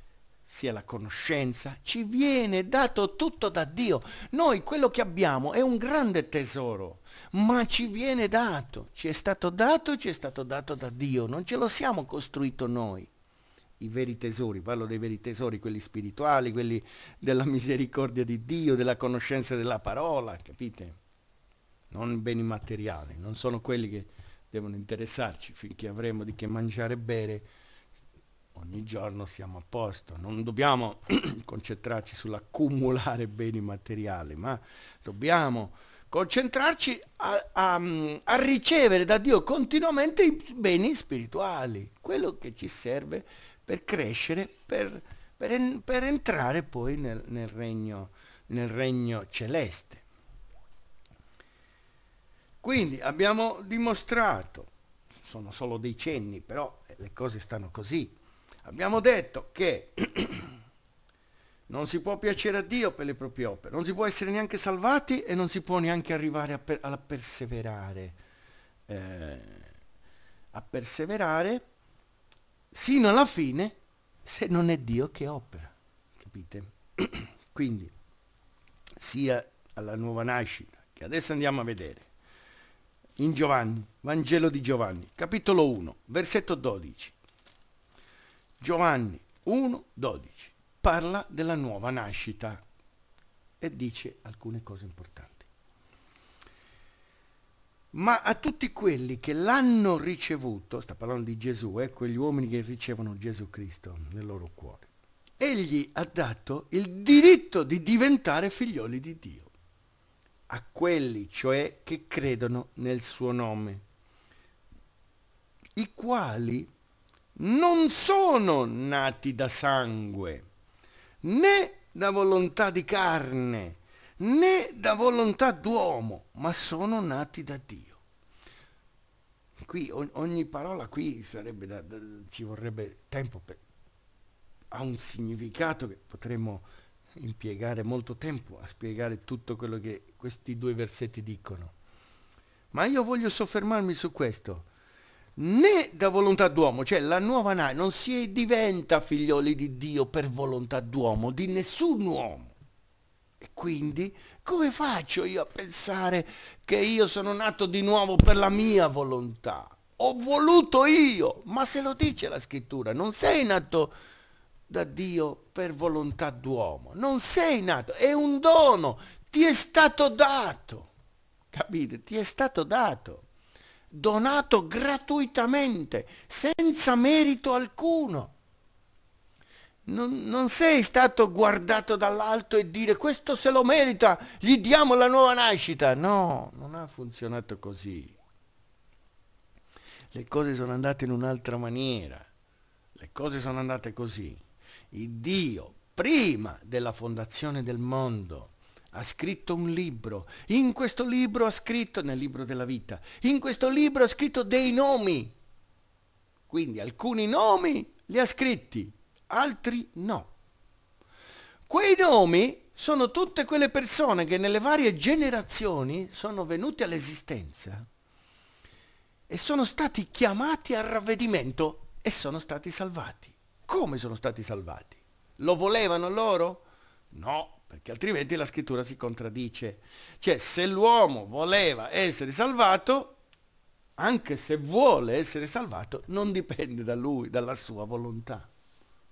sia la conoscenza, ci viene dato tutto da Dio. Noi quello che abbiamo è un grande tesoro, ma ci viene dato, ci è stato dato, ci è stato dato da Dio, non ce lo siamo costruito noi. I veri tesori, parlo dei veri tesori, quelli spirituali, quelli della misericordia di Dio, della conoscenza della parola, capite? Non beni materiali, non sono quelli che devono interessarci finché avremo di che mangiare e bere ogni giorno siamo a posto, non dobbiamo concentrarci sull'accumulare beni materiali, ma dobbiamo concentrarci a, a, a, ricevere da Dio continuamente i beni spirituali, quello che ci serve per crescere, per, per, per entrare poi nel, nel, regno, nel regno celeste. Quindi abbiamo dimostrato, sono solo dei cenni, però le cose stanno così, Abbiamo detto che non si può piacere a Dio per le proprie opere, non si può essere neanche salvati e non si può neanche arrivare a, per, a perseverare. Eh, a perseverare sino alla fine se non è Dio che opera. Capite? Quindi, sia alla nuova nascita, che adesso andiamo a vedere, in Giovanni, Vangelo di Giovanni, capitolo 1, versetto 12. Giovanni 1.12 parla della nuova nascita e dice alcune cose importanti. Ma a tutti quelli che l'hanno ricevuto, sta parlando di Gesù, eh, quegli uomini che ricevono Gesù Cristo nel loro cuore, egli ha dato il diritto di diventare figlioli di Dio, a quelli cioè che credono nel suo nome, i quali non sono nati da sangue, né da volontà di carne, né da volontà d'uomo, ma sono nati da Dio. Qui ogni parola qui sarebbe da, da, ci vorrebbe tempo per, ha un significato che potremmo impiegare molto tempo a spiegare tutto quello che questi due versetti dicono. Ma io voglio soffermarmi su questo né da volontà d'uomo, cioè la nuova nai non si diventa figlioli di Dio per volontà d'uomo, di nessun uomo. E quindi come faccio io a pensare che io sono nato di nuovo per la mia volontà? Ho voluto io, ma se lo dice la scrittura, non sei nato da Dio per volontà d'uomo, non sei nato, è un dono, ti è stato dato, capite? Ti è stato dato donato gratuitamente, senza merito alcuno. Non, non, sei stato guardato dall'alto e dire questo se lo merita, gli diamo la nuova nascita. No, non ha funzionato così. Le cose sono andate in un'altra maniera. Le cose sono andate così. Il Dio, prima della fondazione del mondo, ha scritto un libro, in questo libro ha scritto, nel libro della vita, in questo libro ha scritto dei nomi. Quindi alcuni nomi li ha scritti, altri no. Quei nomi sono tutte quelle persone che nelle varie generazioni sono venute all'esistenza e sono stati chiamati al ravvedimento e sono stati salvati. Come sono stati salvati? Lo volevano loro? No, perché altrimenti la scrittura si contraddice. Cioè, se l'uomo voleva essere salvato, anche se vuole essere salvato, non dipende da lui, dalla sua volontà.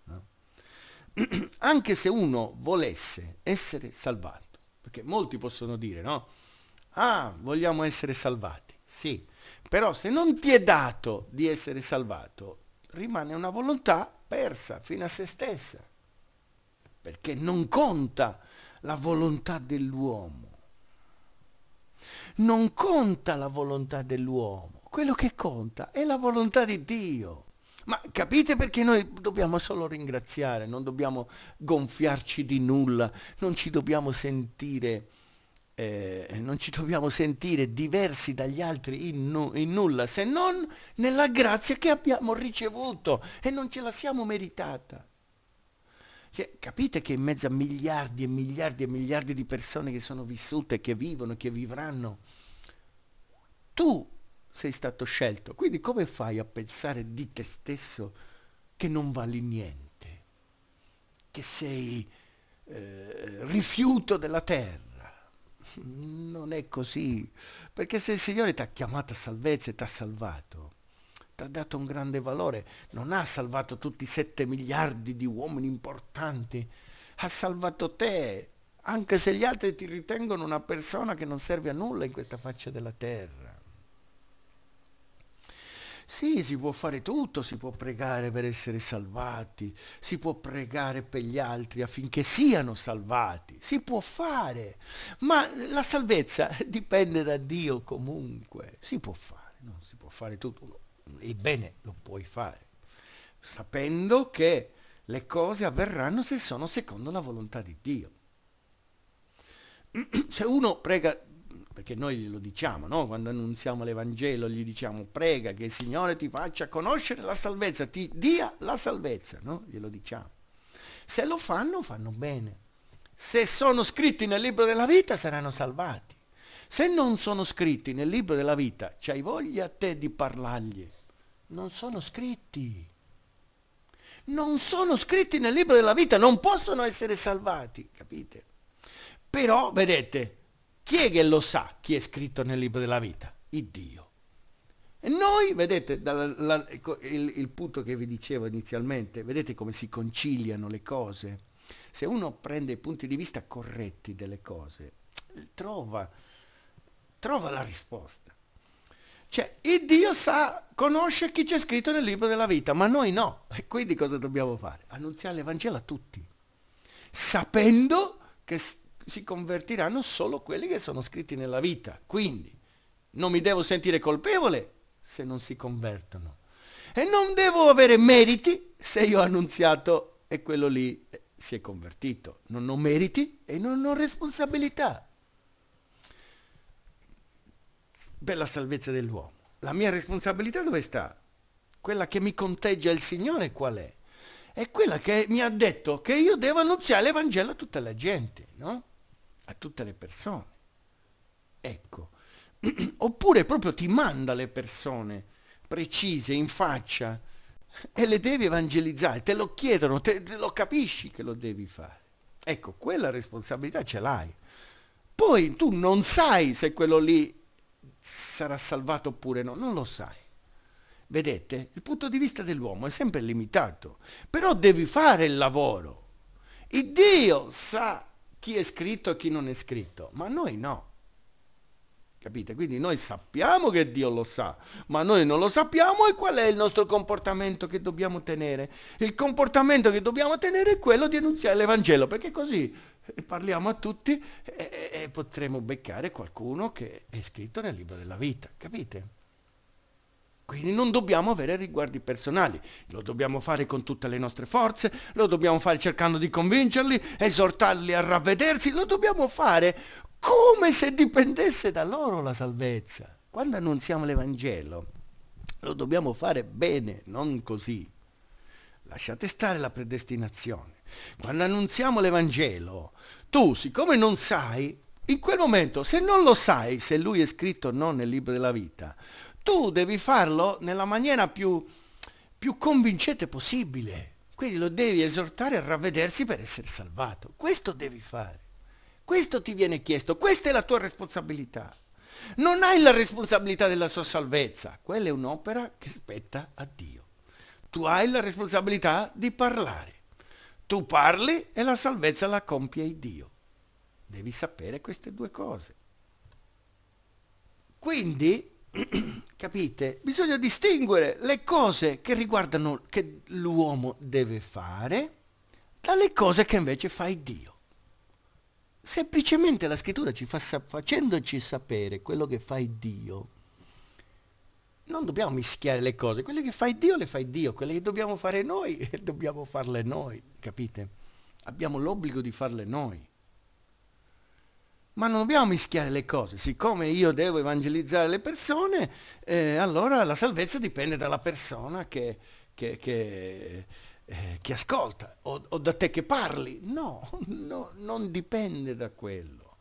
No? anche se uno volesse essere salvato, perché molti possono dire, no? Ah, vogliamo essere salvati, sì, però se non ti è dato di essere salvato, rimane una volontà persa fino a se stessa perché non conta la volontà dell'uomo. Non conta la volontà dell'uomo, quello che conta è la volontà di Dio. Ma capite perché noi dobbiamo solo ringraziare, non dobbiamo gonfiarci di nulla, non ci dobbiamo sentire, eh, non ci dobbiamo sentire diversi dagli altri in, nu- in nulla, se non nella grazia che abbiamo ricevuto e non ce la siamo meritata. Cioè, capite che in mezzo a miliardi e miliardi e miliardi di persone che sono vissute, che vivono, che vivranno, tu sei stato scelto. Quindi come fai a pensare di te stesso che non vali niente, che sei eh, rifiuto della terra? Non è così, perché se il Signore ti ha chiamato a salvezza e ti ha salvato, ti ha dato un grande valore, non ha salvato tutti i 7 miliardi di uomini importanti, ha salvato te, anche se gli altri ti ritengono una persona che non serve a nulla in questa faccia della terra. Sì, si può fare tutto, si può pregare per essere salvati, si può pregare per gli altri affinché siano salvati, si può fare, ma la salvezza dipende da Dio comunque, si può fare, non si può fare tutto il bene lo puoi fare, sapendo che le cose avverranno se sono secondo la volontà di Dio. Se uno prega, perché noi glielo diciamo, no? quando annunziamo l'Evangelo gli diciamo prega che il Signore ti faccia conoscere la salvezza, ti dia la salvezza, no? glielo diciamo. Se lo fanno, fanno bene. Se sono scritti nel libro della vita, saranno salvati. Se non sono scritti nel libro della vita, c'hai voglia a te di parlargli? Non sono scritti. Non sono scritti nel libro della vita, non possono essere salvati, capite? Però, vedete, chi è che lo sa chi è scritto nel libro della vita? Il Dio. E noi, vedete, dalla, la, ecco, il, il punto che vi dicevo inizialmente, vedete come si conciliano le cose? Se uno prende i punti di vista corretti delle cose, trova Trova la risposta. Cioè, il Dio sa, conosce chi c'è scritto nel libro della vita, ma noi no. E quindi cosa dobbiamo fare? Annunziare l'Evangelo a tutti, sapendo che si convertiranno solo quelli che sono scritti nella vita. Quindi, non mi devo sentire colpevole se non si convertono. E non devo avere meriti se io ho annunziato e quello lì eh, si è convertito. Non ho meriti e non ho responsabilità. per la salvezza dell'uomo. La mia responsabilità dove sta? Quella che mi conteggia il Signore qual è? È quella che mi ha detto che io devo annunziare l'Evangelo a tutta la gente, no? A tutte le persone. Ecco. Oppure proprio ti manda le persone precise in faccia e le devi evangelizzare, te lo chiedono, te, te lo capisci che lo devi fare. Ecco, quella responsabilità ce l'hai. Poi tu non sai se quello lì sarà salvato oppure no, non lo sai. Vedete, il punto di vista dell'uomo è sempre limitato, però devi fare il lavoro. Il Dio sa chi è scritto e chi non è scritto, ma noi no. Capite? Quindi noi sappiamo che Dio lo sa, ma noi non lo sappiamo e qual è il nostro comportamento che dobbiamo tenere? Il comportamento che dobbiamo tenere è quello di annunziare l'Evangelo, perché così parliamo a tutti e, e potremo beccare qualcuno che è scritto nel libro della vita, capite? Quindi non dobbiamo avere riguardi personali, lo dobbiamo fare con tutte le nostre forze, lo dobbiamo fare cercando di convincerli, esortarli a ravvedersi, lo dobbiamo fare come se dipendesse da loro la salvezza. Quando annunziamo l'Evangelo, lo dobbiamo fare bene, non così. Lasciate stare la predestinazione. Quando annunziamo l'Evangelo, tu, siccome non sai, in quel momento, se non lo sai se lui è scritto o no nel libro della vita, tu devi farlo nella maniera più, più convincente possibile. Quindi lo devi esortare a ravvedersi per essere salvato. Questo devi fare. Questo ti viene chiesto, questa è la tua responsabilità. Non hai la responsabilità della sua salvezza, quella è un'opera che spetta a Dio. Tu hai la responsabilità di parlare. Tu parli e la salvezza la compie il Dio. Devi sapere queste due cose. Quindi, capite, bisogna distinguere le cose che riguardano, che l'uomo deve fare, dalle cose che invece fa il Dio. Semplicemente la scrittura ci fa facendoci sapere quello che fa il Dio, non dobbiamo mischiare le cose, quelle che fai Dio le fai Dio, quelle che dobbiamo fare noi dobbiamo farle noi, capite? Abbiamo l'obbligo di farle noi. Ma non dobbiamo mischiare le cose, siccome io devo evangelizzare le persone, eh, allora la salvezza dipende dalla persona che, che, che, eh, che ascolta o, o, da te che parli. No, no, non dipende da quello.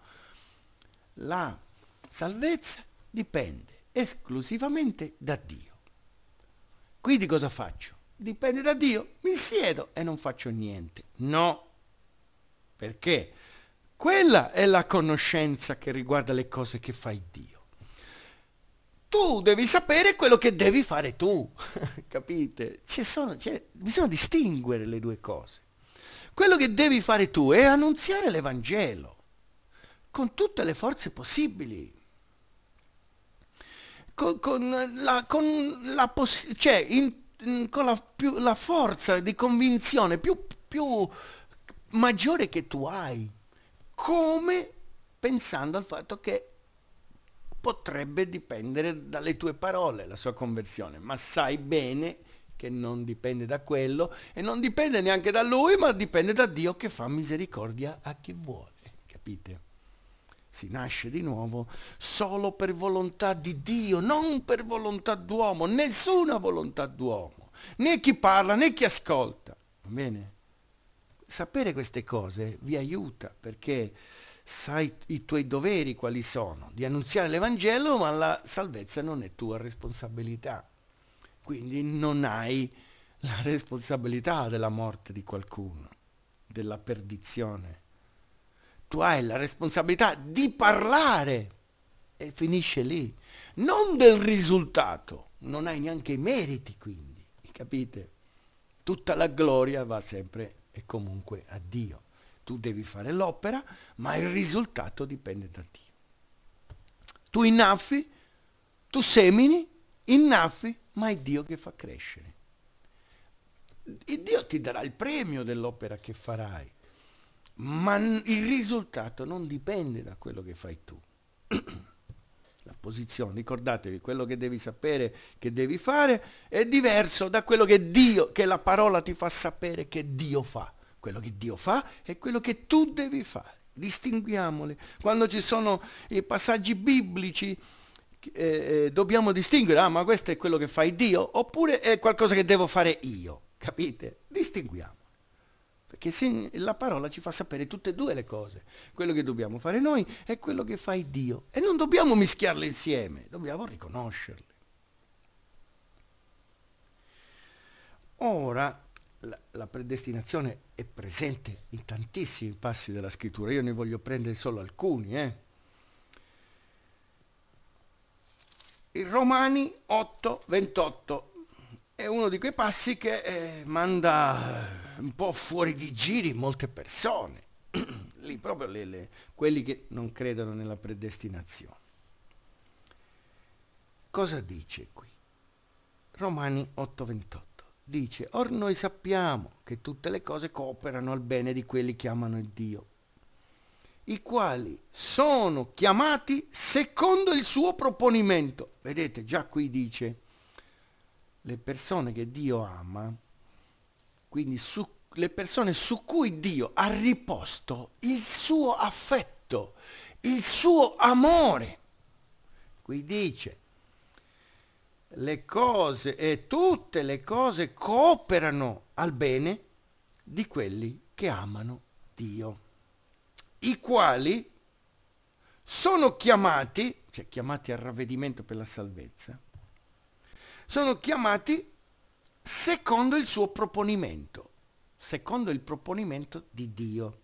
La salvezza dipende esclusivamente da Dio. Quindi cosa faccio? Dipende da Dio, mi siedo e non faccio niente. No, perché quella è la conoscenza che riguarda le cose che fai Dio. Tu devi sapere quello che devi fare tu, capite? Sono, bisogna distinguere le due cose. Quello che devi fare tu è annunziare l'Evangelo con tutte le forze possibili, con, con la, con la, cioè, in, con la, più, la forza di convinzione più, più maggiore che tu hai, come pensando al fatto che potrebbe dipendere dalle tue parole la sua conversione, ma sai bene che non dipende da quello e non dipende neanche da lui, ma dipende da Dio che fa misericordia a chi vuole, capite? si nasce di nuovo solo per volontà di Dio, non per volontà d'uomo, nessuna volontà d'uomo, né chi parla né chi ascolta. Va bene? Sapere queste cose vi aiuta perché sai i tuoi doveri quali sono, di annunziare l'Evangelo, ma la salvezza non è tua responsabilità. Quindi non hai la responsabilità della morte di qualcuno, della perdizione tu hai la responsabilità di parlare e finisce lì, non del risultato, non hai neanche i meriti quindi, capite? Tutta la gloria va sempre e comunque a Dio. Tu devi fare l'opera, ma il risultato dipende da Dio. Tu innaffi, tu semini, innaffi, ma è Dio che fa crescere. E Dio ti darà il premio dell'opera che farai ma il risultato non dipende da quello che fai tu. La posizione, ricordatevi, quello che devi sapere che devi fare è diverso da quello che Dio, che la parola ti fa sapere che Dio fa. Quello che Dio fa è quello che tu devi fare. Distinguiamole. Quando ci sono i passaggi biblici, eh, eh, dobbiamo distinguere, ah ma questo è quello che fa Dio, oppure è qualcosa che devo fare io, capite? Distinguiamo. Perché se la parola ci fa sapere tutte e due le cose, quello che dobbiamo fare noi e quello che fa Dio. E non dobbiamo mischiarle insieme, dobbiamo riconoscerle. Ora, la, la predestinazione è presente in tantissimi passi della scrittura, io ne voglio prendere solo alcuni. Eh. I Romani 8, 28 è uno di quei passi che eh, manda un po' fuori di giri molte persone, lì proprio le, le, quelli che non credono nella predestinazione. Cosa dice qui? Romani 8:28 dice, or noi sappiamo che tutte le cose cooperano al bene di quelli che amano il Dio, i quali sono chiamati secondo il suo proponimento. Vedete, già qui dice, le persone che Dio ama, quindi su, le persone su cui Dio ha riposto il suo affetto, il suo amore. Qui dice, le cose e tutte le cose cooperano al bene di quelli che amano Dio, i quali sono chiamati, cioè chiamati al ravvedimento per la salvezza, sono chiamati secondo il suo proponimento, secondo il proponimento di Dio.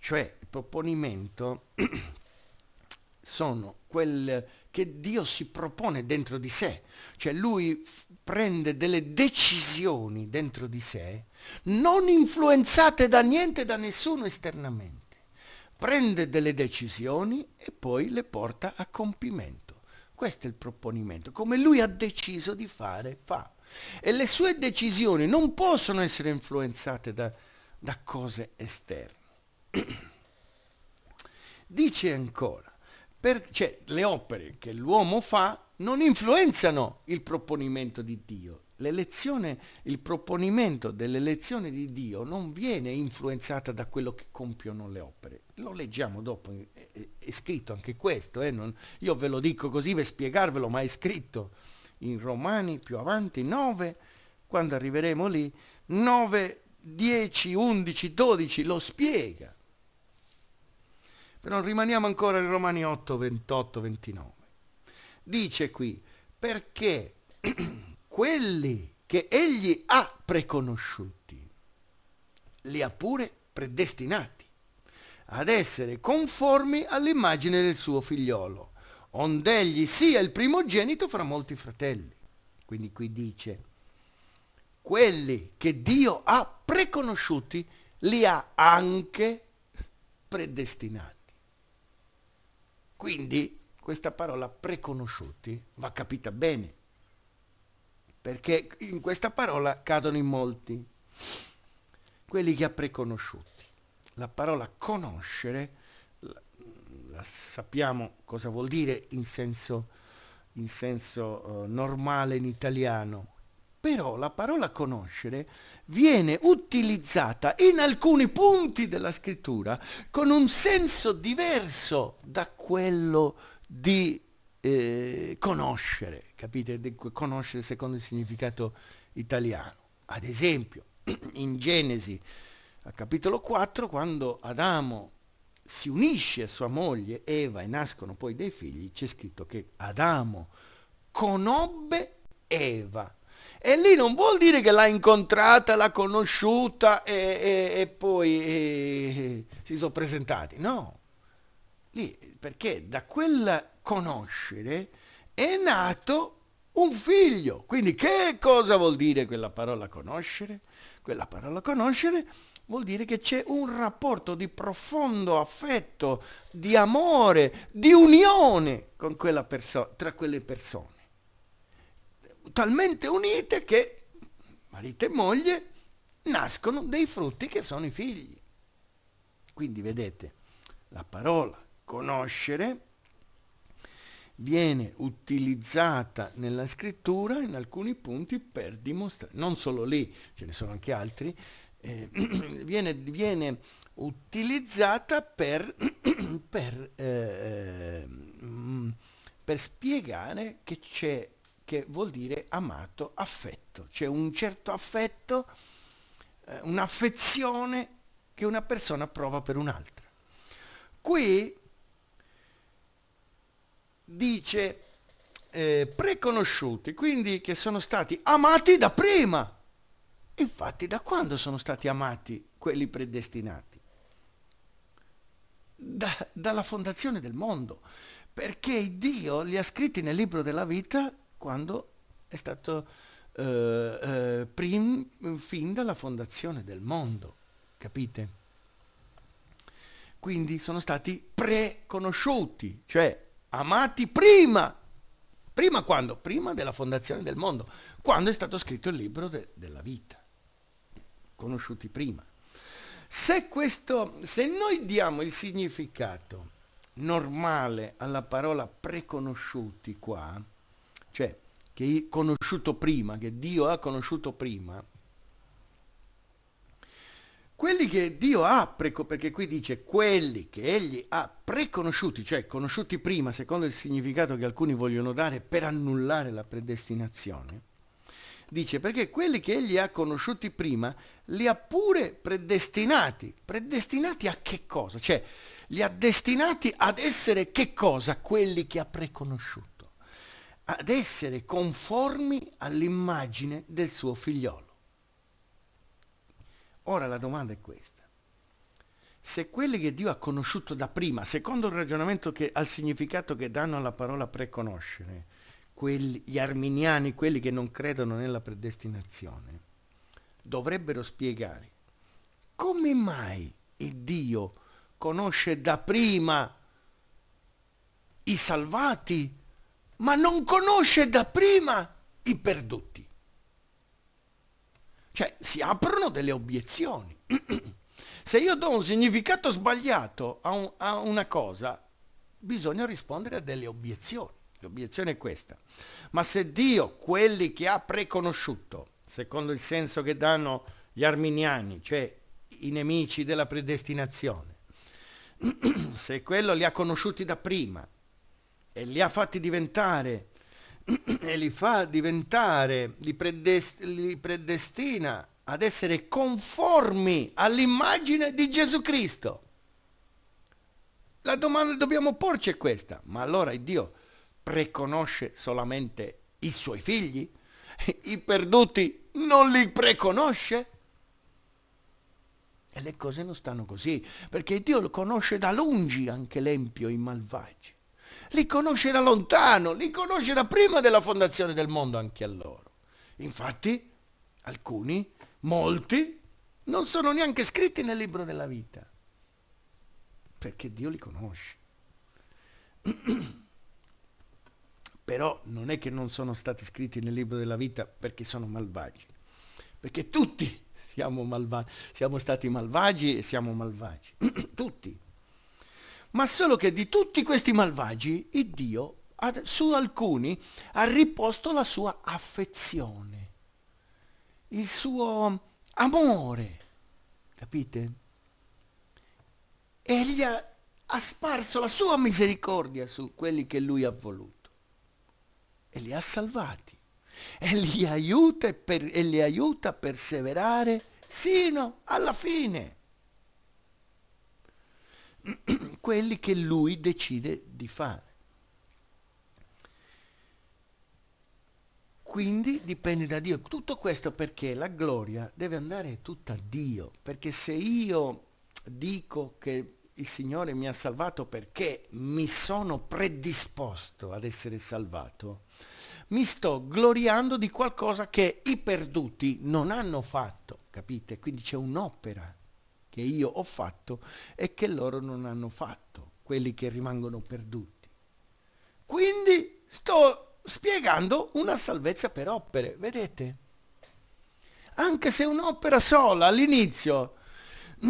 Cioè il proponimento sono quel che Dio si propone dentro di sé, cioè lui prende delle decisioni dentro di sé non influenzate da niente, da nessuno esternamente. Prende delle decisioni e poi le porta a compimento. Questo è il proponimento, come lui ha deciso di fare, fa. E le sue decisioni non possono essere influenzate da, da cose esterne. Dice ancora, per, cioè, le opere che l'uomo fa non influenzano il proponimento di Dio, L'elezione, il proponimento dell'elezione di Dio non viene influenzata da quello che compiono le opere. Lo leggiamo dopo, è, scritto anche questo, eh? non, io ve lo dico così per spiegarvelo, ma è scritto in Romani più avanti 9, quando arriveremo lì, 9, 10, 11, 12 lo spiega. Però rimaniamo ancora in Romani 8, 28, 29. Dice qui, perché quelli che egli ha preconosciuti, li ha pure predestinati ad essere conformi all'immagine del suo figliolo, ond'egli sia il primogenito fra molti fratelli. Quindi qui dice, quelli che Dio ha preconosciuti, li ha anche predestinati. Quindi questa parola preconosciuti va capita bene, perché in questa parola cadono in molti, quelli che ha preconosciuti. La parola conoscere, la, la sappiamo cosa vuol dire in senso, in senso uh, normale in italiano, però la parola conoscere viene utilizzata in alcuni punti della scrittura con un senso diverso da quello di eh, conoscere, capite? De conoscere secondo il significato italiano. Ad esempio, in Genesi, al capitolo 4, quando Adamo si unisce a sua moglie Eva e nascono poi dei figli, c'è scritto che Adamo conobbe Eva. E lì non vuol dire che l'ha incontrata, l'ha conosciuta e, e, e poi e, eh, si sono presentati, no lì, perché da quel conoscere è nato un figlio. Quindi che cosa vuol dire quella parola conoscere? Quella parola conoscere vuol dire che c'è un rapporto di profondo affetto, di amore, di unione con quella perso- tra quelle persone. Talmente unite che marito e moglie nascono dei frutti che sono i figli. Quindi vedete, la parola conoscere viene utilizzata nella scrittura in alcuni punti per dimostrare, non solo lì, ce ne sono anche altri, eh, viene, viene, utilizzata per, per, eh, per spiegare che c'è, che vuol dire amato affetto, c'è un certo affetto, eh, un'affezione che una persona prova per un'altra. Qui dice eh, preconosciuti, quindi che sono stati amati da prima. Infatti da quando sono stati amati quelli predestinati? Da, dalla fondazione del mondo, perché Dio li ha scritti nel libro della vita quando è stato eh, eh, prim, fin dalla fondazione del mondo, capite? Quindi sono stati preconosciuti, cioè amati prima. Prima quando? Prima della fondazione del mondo, quando è stato scritto il libro de della vita, conosciuti prima. Se, questo, se noi diamo il significato normale alla parola preconosciuti qua, cioè che conosciuto prima, che Dio ha conosciuto prima, quelli che Dio ha, perché qui dice quelli che egli ha preconosciuti, cioè conosciuti prima, secondo il significato che alcuni vogliono dare per annullare la predestinazione, dice perché quelli che egli ha conosciuti prima li ha pure predestinati. Predestinati a che cosa? Cioè, li ha destinati ad essere che cosa? Quelli che ha preconosciuto. Ad essere conformi all'immagine del suo figliolo. Ora la domanda è questa. Se quelli che Dio ha conosciuto da prima, secondo il ragionamento che, al significato che danno alla parola preconoscere, quelli, gli arminiani, quelli che non credono nella predestinazione, dovrebbero spiegare come mai il Dio conosce da prima i salvati, ma non conosce da prima i perduti. Cioè si aprono delle obiezioni. Se io do un significato sbagliato a, un, a una cosa, bisogna rispondere a delle obiezioni. L'obiezione è questa. Ma se Dio, quelli che ha preconosciuto, secondo il senso che danno gli arminiani, cioè i nemici della predestinazione, se quello li ha conosciuti da prima e li ha fatti diventare e li fa diventare, li, predest- li predestina ad essere conformi all'immagine di Gesù Cristo. La domanda che dobbiamo porci è questa, ma allora Dio preconosce solamente i suoi figli? I perduti non li preconosce? E le cose non stanno così, perché Dio lo conosce da lungi anche l'empio, i malvagi li conosce da lontano, li conosce da prima della fondazione del mondo anche a loro. Infatti, alcuni, molti, non sono neanche scritti nel libro della vita, perché Dio li conosce. Però non è che non sono stati scritti nel libro della vita perché sono malvagi, perché tutti siamo, malva siamo stati malvagi e siamo malvagi, tutti ma solo che di tutti questi malvagi, il Dio su alcuni ha riposto la sua affezione, il suo amore, capite? Egli ha, ha sparso la sua misericordia su quelli che lui ha voluto e li ha salvati e li aiuta, per, e li aiuta a perseverare sino alla fine. quelli che lui decide di fare. Quindi dipende da Dio. Tutto questo perché la gloria deve andare tutta a Dio, perché se io dico che il Signore mi ha salvato perché mi sono predisposto ad essere salvato, mi sto gloriando di qualcosa che i perduti non hanno fatto, capite? Quindi c'è un'opera che io ho fatto e che loro non hanno fatto, quelli che rimangono perduti. Quindi sto spiegando una salvezza per opere, vedete? Anche se un'opera sola all'inizio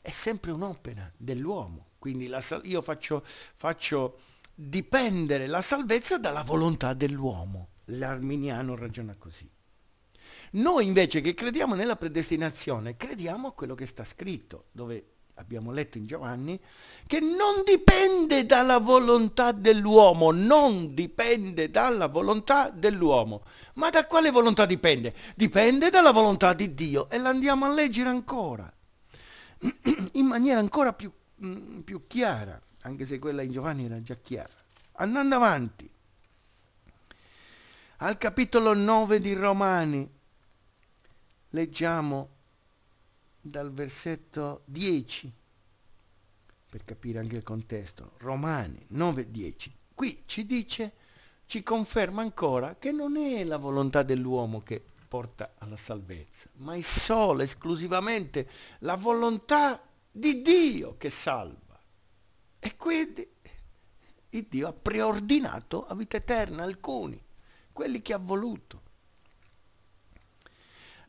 è sempre un'opera dell'uomo, quindi la, io faccio, faccio dipendere la salvezza dalla volontà dell'uomo. L'arminiano ragiona così. Noi invece che crediamo nella predestinazione, crediamo a quello che sta scritto, dove abbiamo letto in Giovanni, che non dipende dalla volontà dell'uomo, non dipende dalla volontà dell'uomo. Ma da quale volontà dipende? Dipende dalla volontà di Dio e l'andiamo a leggere ancora, in maniera ancora più, mm, più chiara, anche se quella in Giovanni era già chiara. Andando avanti, al capitolo 9 di Romani, leggiamo dal versetto 10, per capire anche il contesto, Romani 9-10. Qui ci dice, ci conferma ancora che non è la volontà dell'uomo che porta alla salvezza, ma è solo, esclusivamente la volontà di Dio che salva. E quindi Dio ha preordinato a vita eterna alcuni, quelli che ha voluto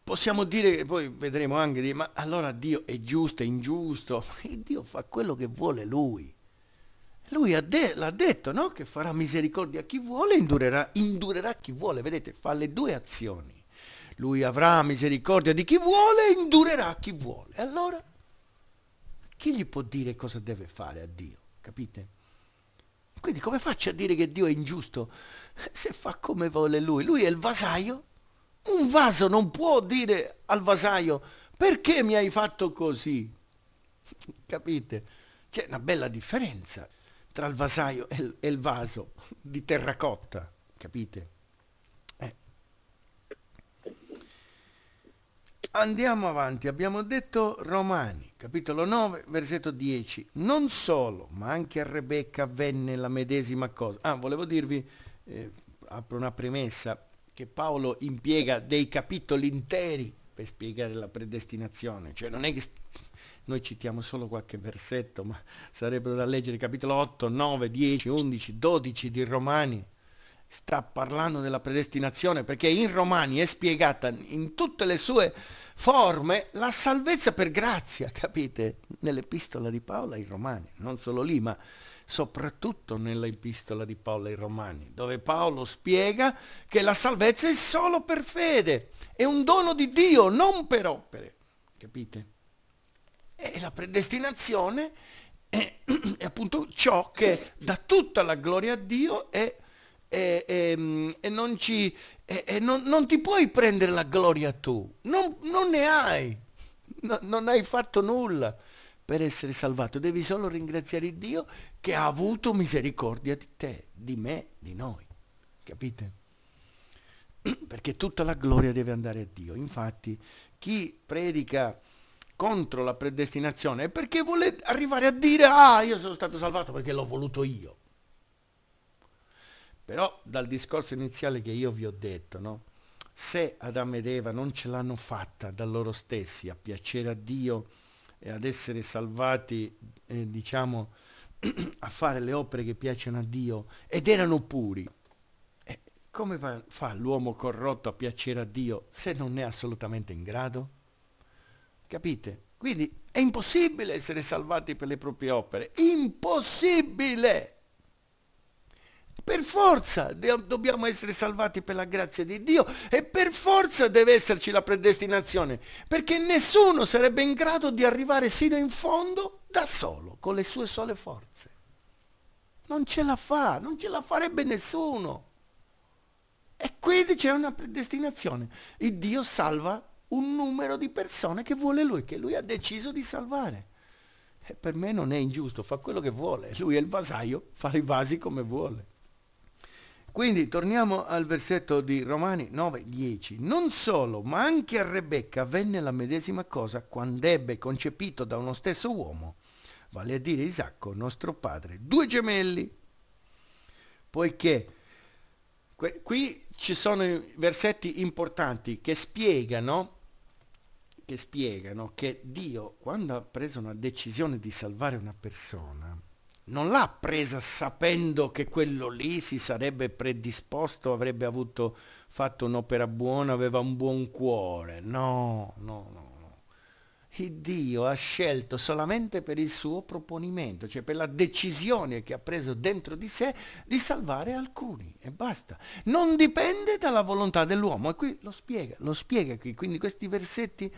possiamo dire che poi vedremo anche di, ma allora Dio è giusto, è ingiusto, e Dio fa quello che vuole lui. Lui de l'ha detto, no? Che farà misericordia a chi vuole e indurerà, indurerà chi vuole. Vedete, fa le due azioni. Lui avrà misericordia di chi vuole e indurerà chi vuole. allora, chi gli può dire cosa deve fare a Dio? Capite? Quindi come faccio a dire che Dio è ingiusto se fa come vuole lui? Lui è il vasaio un vaso non può dire al vasaio perché mi hai fatto così. Capite? C'è una bella differenza tra il vasaio e il, vaso di terracotta, capite? Eh. Andiamo avanti, abbiamo detto Romani, capitolo 9, versetto 10. Non solo, ma anche a Rebecca avvenne la medesima cosa. Ah, volevo dirvi, eh, apro una premessa, che Paolo impiega dei capitoli interi per spiegare la predestinazione, cioè non è che noi citiamo solo qualche versetto, ma sarebbero da leggere capitolo 8, 9, 10, 11, 12 di Romani. Sta parlando della predestinazione perché in Romani è spiegata in tutte le sue forme la salvezza per grazia, capite? Nell'epistola di Paola ai Romani, non solo lì, ma soprattutto nella epistola di Paolo ai Romani, dove Paolo spiega che la salvezza è solo per fede, è un dono di Dio, non per opere. Capite? E la predestinazione è, è appunto ciò che dà tutta la gloria a Dio e... E, e, e, non, ci, e non, non, ti puoi prendere la gloria tu, non, non ne hai, no, non hai fatto nulla per essere salvato, devi solo ringraziare Dio che ha avuto misericordia di te, di me, di noi. Capite? Perché tutta la gloria deve andare a Dio. Infatti, chi predica contro la predestinazione è perché vuole arrivare a dire ah, io sono stato salvato perché l'ho voluto io. Però dal discorso iniziale che io vi ho detto, no? se Adamo ed Eva non ce l'hanno fatta da loro stessi a piacere a Dio, e ad essere salvati, eh, diciamo, a fare le opere che piacciono a Dio ed erano puri. Eh, come fa, fa l'uomo corrotto a piacere a Dio se non è assolutamente in grado? Capite? Quindi è impossibile essere salvati per le proprie opere. Impossibile! Per forza dobbiamo essere salvati per la grazia di Dio e per forza deve esserci la predestinazione, perché nessuno sarebbe in grado di arrivare sino in fondo da solo, con le sue sole forze. Non ce la fa, non ce la farebbe nessuno. E quindi c'è una predestinazione. Il Dio salva un numero di persone che vuole lui, che lui ha deciso di salvare. E per me non è ingiusto, fa quello che vuole. Lui è il vasaio, fa i vasi come vuole. Quindi torniamo al versetto di Romani 9:10. Non solo, ma anche a Rebecca venne la medesima cosa quando ebbe concepito da uno stesso uomo, vale a dire Isacco, nostro padre, due gemelli. Poiché qui ci sono versetti importanti che spiegano che spiegano che Dio, quando ha preso una decisione di salvare una persona, non l'ha presa sapendo che quello lì si sarebbe predisposto, avrebbe avuto, fatto un'opera buona, aveva un buon cuore. No, no, no. Il Dio ha scelto solamente per il suo proponimento, cioè per la decisione che ha preso dentro di sé di salvare alcuni e basta. Non dipende dalla volontà dell'uomo e qui lo spiega, lo spiega qui. Quindi questi versetti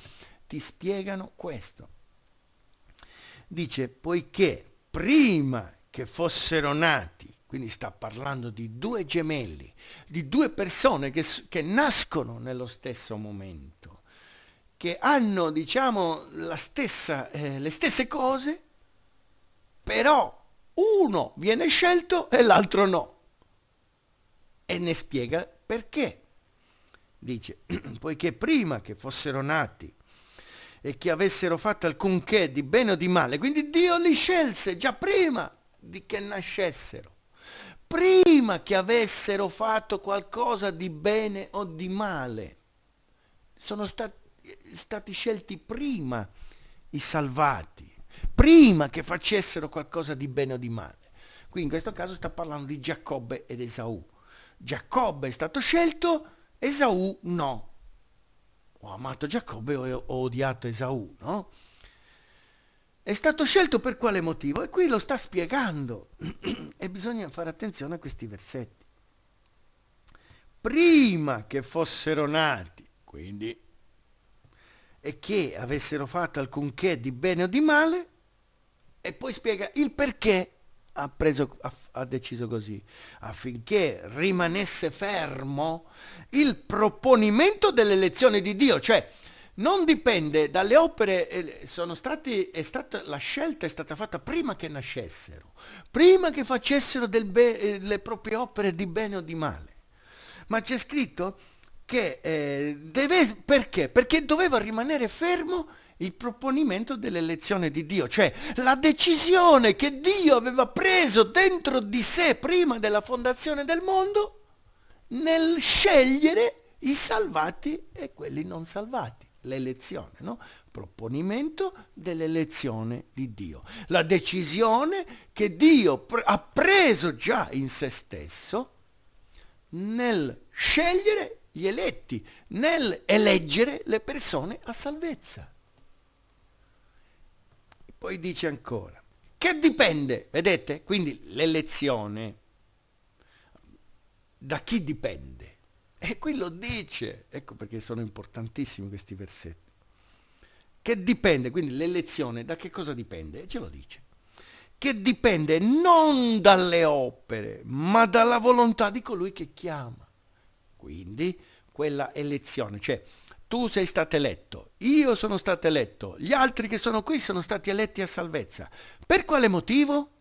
ti spiegano questo. Dice, poiché prima che fossero nati, quindi sta parlando di due gemelli, di due persone che, che nascono nello stesso momento, che hanno, diciamo, stessa, eh, le stesse cose, però uno viene scelto e l'altro no. E ne spiega perché. Dice, poiché prima che fossero nati e che avessero fatto alcunché di bene o di male. Quindi Dio li scelse già prima di che nascessero, prima che avessero fatto qualcosa di bene o di male. Sono stati, stati scelti prima i salvati, prima che facessero qualcosa di bene o di male. Qui in questo caso sta parlando di Giacobbe ed Esaù. Giacobbe è stato scelto, Esaù no ho amato Giacobbe o ho odiato Esaù, no? È stato scelto per quale motivo? E qui lo sta spiegando. e bisogna fare attenzione a questi versetti. Prima che fossero nati, quindi, e che avessero fatto alcunché di bene o di male, e poi spiega il perché ha, preso, ha, ha deciso così, affinché rimanesse fermo il proponimento dell'elezione di Dio, cioè non dipende dalle opere, eh, stati, stata, la scelta è stata fatta prima che nascessero, prima che facessero be, eh, le proprie opere di bene o di male. Ma c'è scritto che eh, deve, perché? Perché doveva rimanere fermo il proponimento dell'elezione di Dio, cioè la decisione che Dio aveva preso dentro di sé prima della fondazione del mondo nel scegliere i salvati e quelli non salvati. L'elezione, no? Proponimento dell'elezione di Dio. La decisione che Dio pre- ha preso già in se stesso nel scegliere gli eletti, nel eleggere le persone a salvezza. Poi dice ancora, che dipende, vedete? Quindi l'elezione da chi dipende? E qui lo dice, ecco perché sono importantissimi questi versetti, che dipende, quindi l'elezione da che cosa dipende? E ce lo dice, che dipende non dalle opere, ma dalla volontà di colui che chiama. Quindi quella elezione, cioè tu sei stato eletto, io sono stato eletto, gli altri che sono qui sono stati eletti a salvezza. Per quale motivo?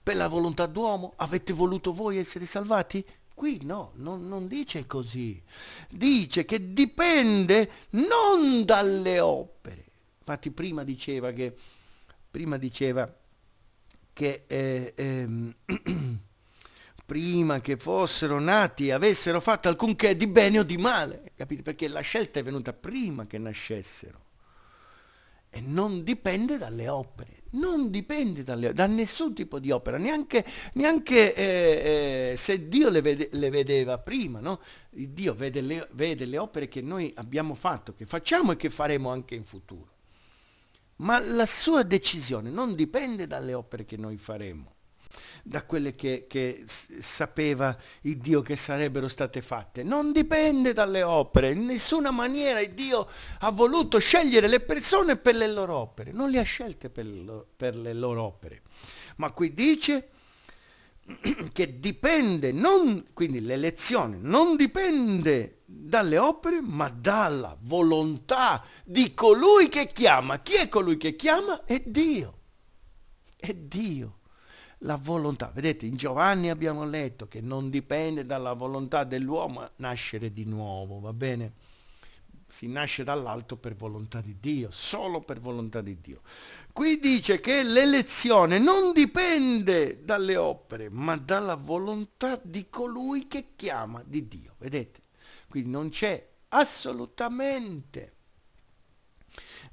Per la volontà d'uomo? Avete voluto voi essere salvati? Qui no, non, non, dice così. Dice che dipende non dalle opere. Infatti prima diceva che, prima diceva che eh, ehm, prima che fossero nati avessero fatto alcunché di bene o di male, capite? Perché la scelta è venuta prima che nascessero. E non dipende dalle opere, non dipende dalle, da nessun tipo di opera, neanche, neanche eh, eh, se Dio le, vede, le vedeva prima, no? Dio vede le, vede le opere che noi abbiamo fatto, che facciamo e che faremo anche in futuro. Ma la sua decisione non dipende dalle opere che noi faremo da quelle che, che sapeva il Dio che sarebbero state fatte. Non dipende dalle opere, in nessuna maniera il Dio ha voluto scegliere le persone per le loro opere, non le ha scelte per, lo, per le loro opere. Ma qui dice che dipende, non, quindi l'elezione non dipende dalle opere, ma dalla volontà di colui che chiama. Chi è colui che chiama? È Dio. È Dio la volontà. Vedete, in Giovanni abbiamo letto che non dipende dalla volontà dell'uomo nascere di nuovo, va bene? Si nasce dall'alto per volontà di Dio, solo per volontà di Dio. Qui dice che l'elezione non dipende dalle opere, ma dalla volontà di colui che chiama di Dio, vedete? Quindi non c'è assolutamente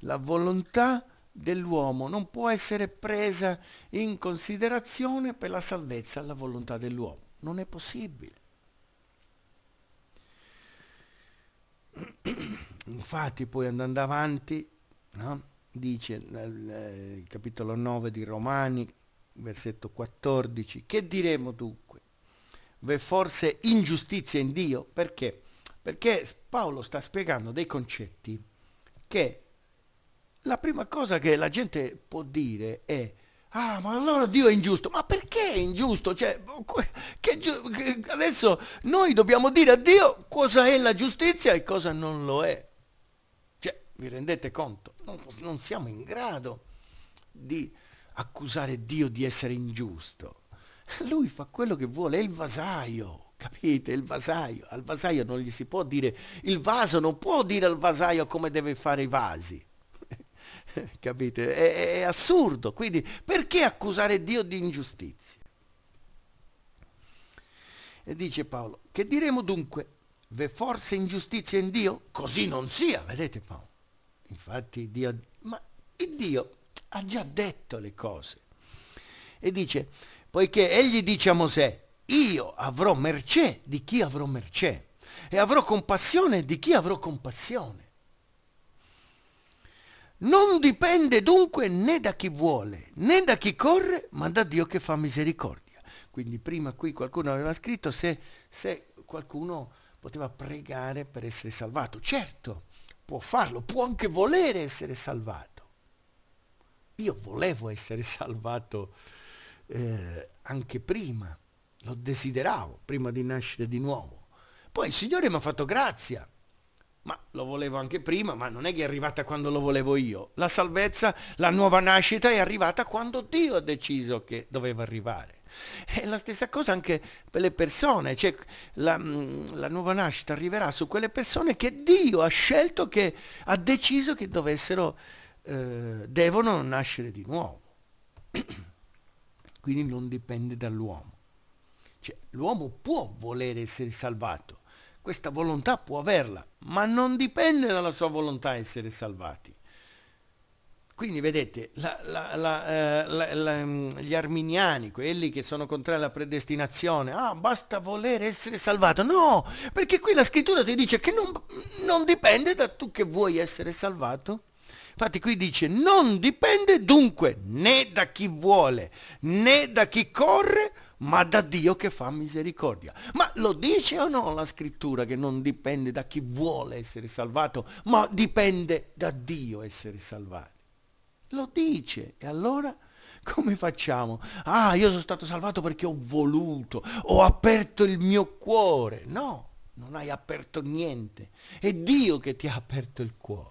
la volontà di dell'uomo non può essere presa in considerazione per la salvezza alla volontà dell'uomo. Non è possibile. Infatti poi andando avanti, no? dice nel capitolo 9 di Romani, versetto 14, che diremo dunque? V'è forse ingiustizia in Dio? Perché? Perché Paolo sta spiegando dei concetti che la prima cosa che la gente può dire è Ah, ma allora Dio è ingiusto. Ma perché è ingiusto? Cioè, boh, che, che, adesso noi dobbiamo dire a Dio cosa è la giustizia e cosa non lo è. Cioè, vi rendete conto? Non, non siamo in grado di accusare Dio di essere ingiusto. Lui fa quello che vuole, è il vasaio. Capite? Il vasaio. Al vasaio non gli si può dire, il vaso non può dire al vasaio come deve fare i vasi. Capite? È, è assurdo. Quindi perché accusare Dio di ingiustizia? E dice Paolo, che diremo dunque? Ve forse ingiustizia in Dio? Così non sia, vedete Paolo. Infatti Dio, ma Dio ha già detto le cose. E dice, poiché egli dice a Mosè, io avrò mercè di chi avrò mercè e avrò compassione di chi avrò compassione. Non dipende dunque né da chi vuole, né da chi corre, ma da Dio che fa misericordia. Quindi prima qui qualcuno aveva scritto se, se qualcuno poteva pregare per essere salvato. Certo, può farlo, può anche volere essere salvato. Io volevo essere salvato eh, anche prima, lo desideravo, prima di nascere di nuovo. Poi il Signore mi ha fatto grazia, ma lo volevo anche prima, ma non è che è arrivata quando lo volevo io. La salvezza, la nuova nascita è arrivata quando Dio ha deciso che doveva arrivare. È la stessa cosa anche per le persone, cioè la, mm, la nuova nascita arriverà su quelle persone che Dio ha scelto, che ha deciso che dovessero, eh, devono nascere di nuovo. Quindi non dipende dall'uomo. Cioè, l'uomo può volere essere salvato, questa volontà può averla, ma non dipende dalla sua volontà essere salvati. Quindi vedete, la, la, la, eh, mm, gli arminiani, quelli che sono contrari alla predestinazione, ah, basta volere essere salvato. No, perché qui la scrittura ti dice che non, non dipende da tu che vuoi essere salvato. Infatti qui dice, non dipende dunque né da chi vuole, né da chi corre, ma da Dio che fa misericordia. Ma lo dice o no la scrittura che non dipende da chi vuole essere salvato, ma dipende da Dio essere salvati? Lo dice. E allora come facciamo? Ah, io sono stato salvato perché ho voluto, ho aperto il mio cuore. No, non hai aperto niente. È Dio che ti ha aperto il cuore.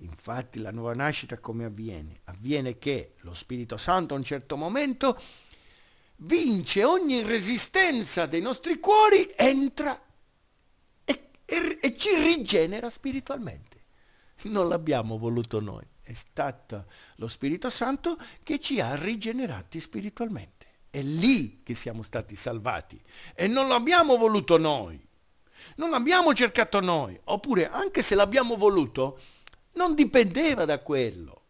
Infatti la nuova nascita come avviene? Avviene che lo Spirito Santo a un certo momento vince ogni resistenza dei nostri cuori, entra e, e, e ci rigenera spiritualmente. Non l'abbiamo voluto noi, è stato lo Spirito Santo che ci ha rigenerati spiritualmente. È lì che siamo stati salvati e non l'abbiamo voluto noi. Non l'abbiamo cercato noi, oppure anche se l'abbiamo voluto, non dipendeva da quello.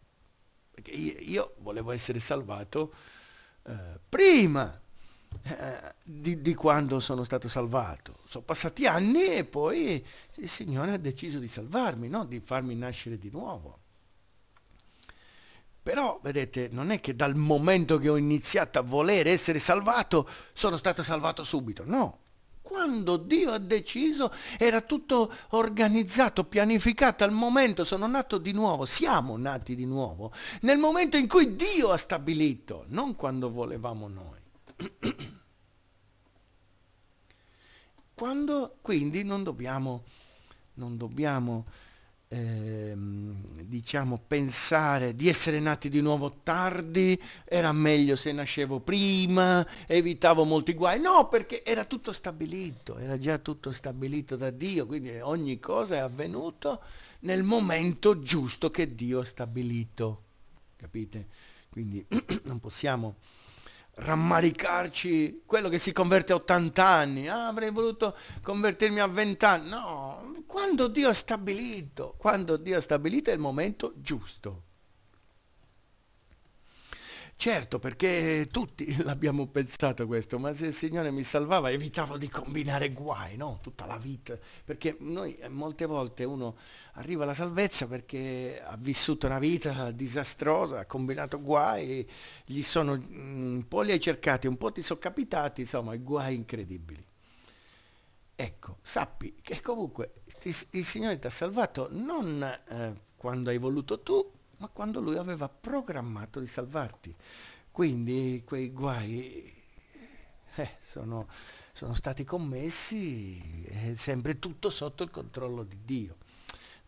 Perché io, io volevo essere salvato eh, prima eh, di, di, quando sono stato salvato. Sono passati anni e poi il Signore ha deciso di salvarmi, no? di farmi nascere di nuovo. Però, vedete, non è che dal momento che ho iniziato a volere essere salvato, sono stato salvato subito, no. Quando Dio ha deciso era tutto organizzato, pianificato al momento, sono nato di nuovo, siamo nati di nuovo, nel momento in cui Dio ha stabilito, non quando volevamo noi. quando quindi non dobbiamo, non dobbiamo ehm, diciamo, pensare di essere nati di nuovo tardi, era meglio se nascevo prima, evitavo molti guai. No, perché era tutto stabilito, era già tutto stabilito da Dio, quindi ogni cosa è avvenuto nel momento giusto che Dio ha stabilito. Capite? Quindi non possiamo rammaricarci quello che si converte a 80 anni, ah, avrei voluto convertirmi a 20 anni, no, quando Dio ha stabilito, quando Dio ha stabilito è il momento giusto. Certo, perché tutti l'abbiamo pensato questo, ma se il Signore mi salvava evitavo di combinare guai, no? Tutta la vita, perché noi eh, molte volte uno arriva alla salvezza perché ha vissuto una vita disastrosa, ha combinato guai, gli sono mm, un po' li hai cercati, un po' ti sono capitati, insomma, guai incredibili. Ecco, sappi che comunque il Signore ti ha salvato non eh, quando hai voluto tu, ma quando lui aveva programmato di salvarti. Quindi quei guai eh, sono, sono, stati commessi eh, sempre tutto sotto il controllo di Dio.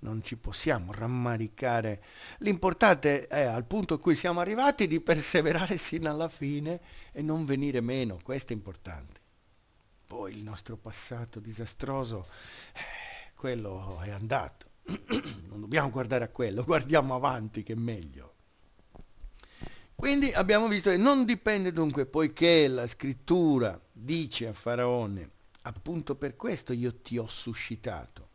Non ci possiamo rammaricare. L'importante è al punto a cui siamo arrivati di perseverare sino alla fine e non venire meno, questo è importante. Poi il nostro passato disastroso, eh, quello è andato non dobbiamo guardare a quello, guardiamo avanti che è meglio. Quindi abbiamo visto che non dipende dunque, poiché la scrittura dice a Faraone, appunto per questo io ti ho suscitato,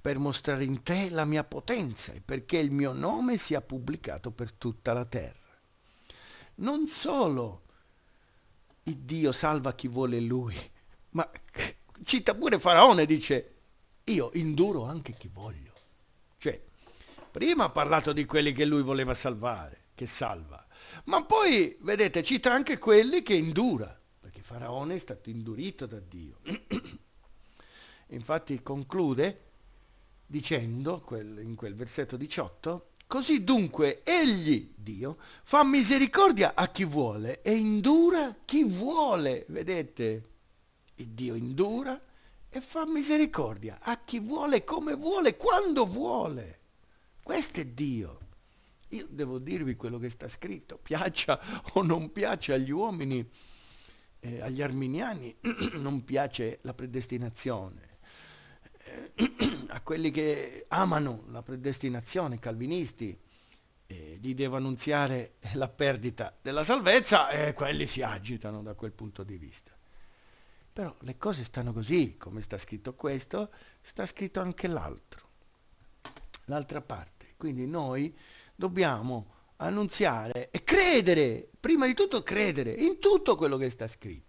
per mostrare in te la mia potenza e perché il mio nome sia pubblicato per tutta la terra. Non solo il Dio salva chi vuole lui, ma cita pure Faraone, dice, io induro anche chi voglio. Prima ha parlato di quelli che lui voleva salvare, che salva. Ma poi, vedete, cita anche quelli che indura, perché Faraone è stato indurito da Dio. Infatti conclude dicendo, in quel versetto 18, Così dunque egli, Dio, fa misericordia a chi vuole e indura chi vuole. Vedete? E Dio indura e fa misericordia a chi vuole, come vuole, quando vuole. Questo è Dio. Io devo dirvi quello che sta scritto, piaccia o non piaccia agli uomini, eh, agli arminiani non piace la predestinazione, eh, a quelli che amano la predestinazione, calvinisti, eh, gli devo annunziare la perdita della salvezza e quelli si agitano da quel punto di vista. Però le cose stanno così, come sta scritto questo, sta scritto anche l'altro, l'altra parte. Quindi noi dobbiamo annunziare e credere, prima di tutto credere in tutto quello che sta scritto.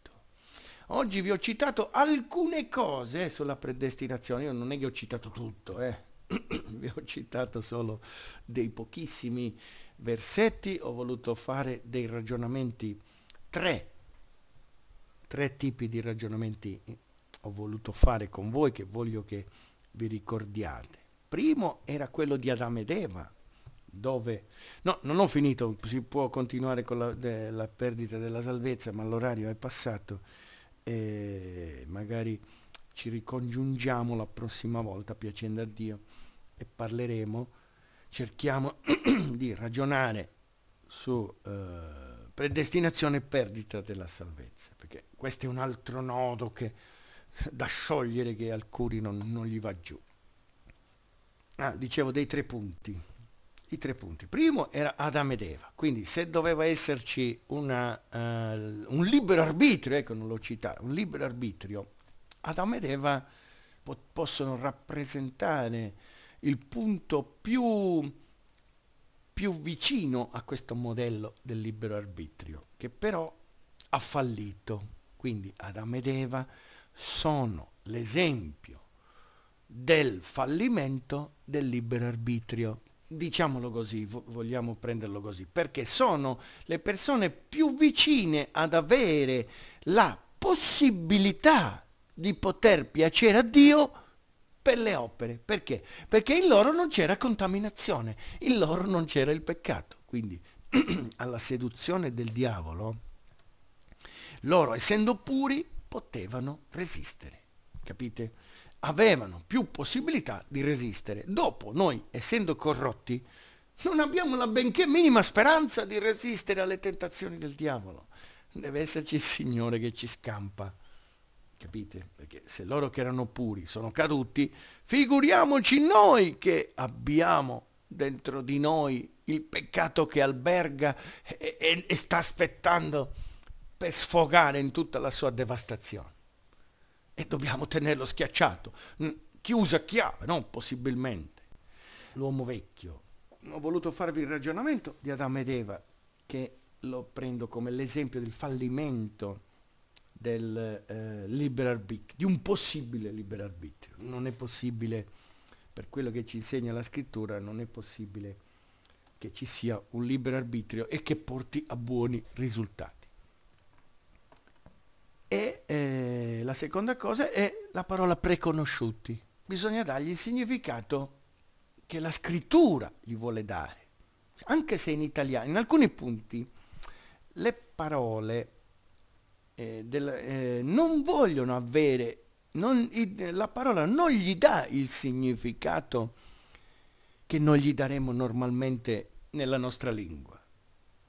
Oggi vi ho citato alcune cose sulla predestinazione, io non è che ho citato tutto, eh. vi ho citato solo dei pochissimi versetti, ho voluto fare dei ragionamenti, tre, tre tipi di ragionamenti ho voluto fare con voi che voglio che vi ricordiate primo era quello di Adamo ed Eva, dove... No, non ho finito, si può continuare con la, de, la perdita della salvezza, ma l'orario è passato e magari ci ricongiungiamo la prossima volta, piacendo a Dio, e parleremo, cerchiamo di ragionare su eh, predestinazione e perdita della salvezza, perché questo è un altro nodo che, da sciogliere che alcuni non, non gli va giù ah, dicevo, dei tre punti. I tre punti. Primo era Adam ed Eva, quindi se doveva esserci una, uh, un libero arbitrio, ecco non l'ho citato, un libero arbitrio, Adam ed Eva po possono rappresentare il punto più, più vicino a questo modello del libero arbitrio, che però ha fallito. Quindi Adam ed Eva sono l'esempio del fallimento del libero arbitrio. Diciamolo così, vogliamo prenderlo così, perché sono le persone più vicine ad avere la possibilità di poter piacere a Dio per le opere. Perché? Perché in loro non c'era contaminazione, in loro non c'era il peccato. Quindi alla seduzione del diavolo, loro essendo puri potevano resistere. Capite? avevano più possibilità di resistere. Dopo, noi, essendo corrotti, non abbiamo la benché minima speranza di resistere alle tentazioni del diavolo. Deve esserci il Signore che ci scampa. Capite? Perché se loro che erano puri sono caduti, figuriamoci noi che abbiamo dentro di noi il peccato che alberga e, e, e sta aspettando per sfogare in tutta la sua devastazione e dobbiamo tenerlo schiacciato, chiusa a chiave, non possibilmente. L'uomo vecchio. Ho voluto farvi il ragionamento di Adamo ed Eva, che lo prendo come l'esempio del fallimento del eh, libero arbitrio, di un possibile libero arbitrio. Non è possibile, per quello che ci insegna la scrittura, non è possibile che ci sia un libero arbitrio e che porti a buoni risultati. E eh, la seconda cosa è la parola preconosciuti. Bisogna dargli il significato che la scrittura gli vuole dare. Anche se in italiano, in alcuni punti, le parole eh, del, eh, non vogliono avere, non, la parola non gli dà il significato che non gli daremo normalmente nella nostra lingua.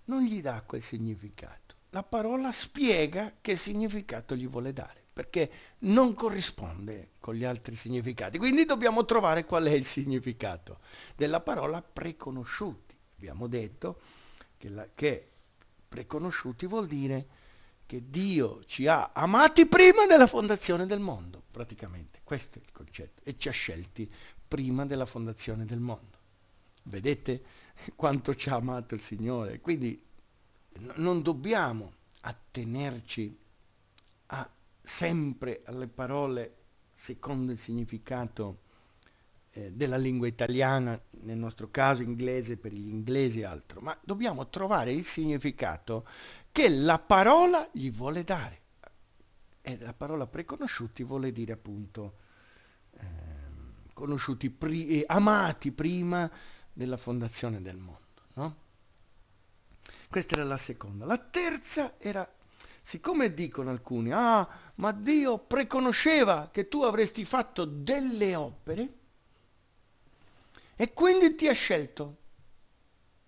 Non gli dà quel significato la parola spiega che significato gli vuole dare, perché non corrisponde con gli altri significati. Quindi dobbiamo trovare qual è il significato della parola preconosciuti. Abbiamo detto che, la, che preconosciuti vuol dire che Dio ci ha amati prima della fondazione del mondo, praticamente. Questo è il concetto. E ci ha scelti prima della fondazione del mondo. Vedete quanto ci ha amato il Signore. Quindi non dobbiamo attenerci a, sempre alle parole secondo il significato eh, della lingua italiana, nel nostro caso inglese per gli inglesi e altro, ma dobbiamo trovare il significato che la parola gli vuole dare. E la parola preconosciuti vuole dire appunto eh, conosciuti, pri eh, amati prima della fondazione del mondo. No? Questa era la seconda. La terza era, siccome dicono alcuni, ah, ma Dio preconosceva che tu avresti fatto delle opere e quindi ti ha scelto.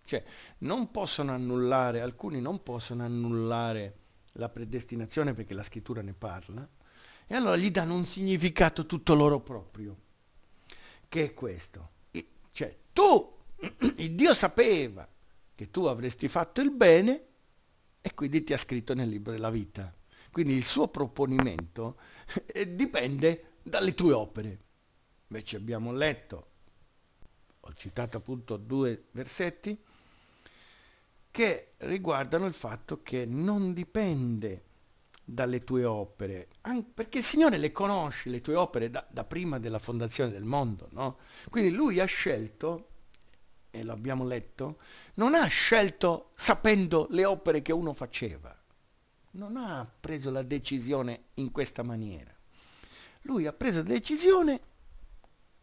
Cioè, non possono annullare, alcuni non possono annullare la predestinazione perché la scrittura ne parla, e allora gli danno un significato tutto loro proprio, che è questo. I, cioè, tu, il Dio sapeva che tu avresti fatto il bene e quindi ti ha scritto nel libro della vita. Quindi il suo proponimento eh, dipende dalle tue opere. Invece abbiamo letto, ho citato appunto due versetti, che riguardano il fatto che non dipende dalle tue opere, perché il Signore le conosce, le tue opere, da, da prima della fondazione del mondo, no? Quindi Lui ha scelto e lo abbiamo letto, non ha scelto sapendo le opere che uno faceva, non ha preso la decisione in questa maniera. Lui ha preso la decisione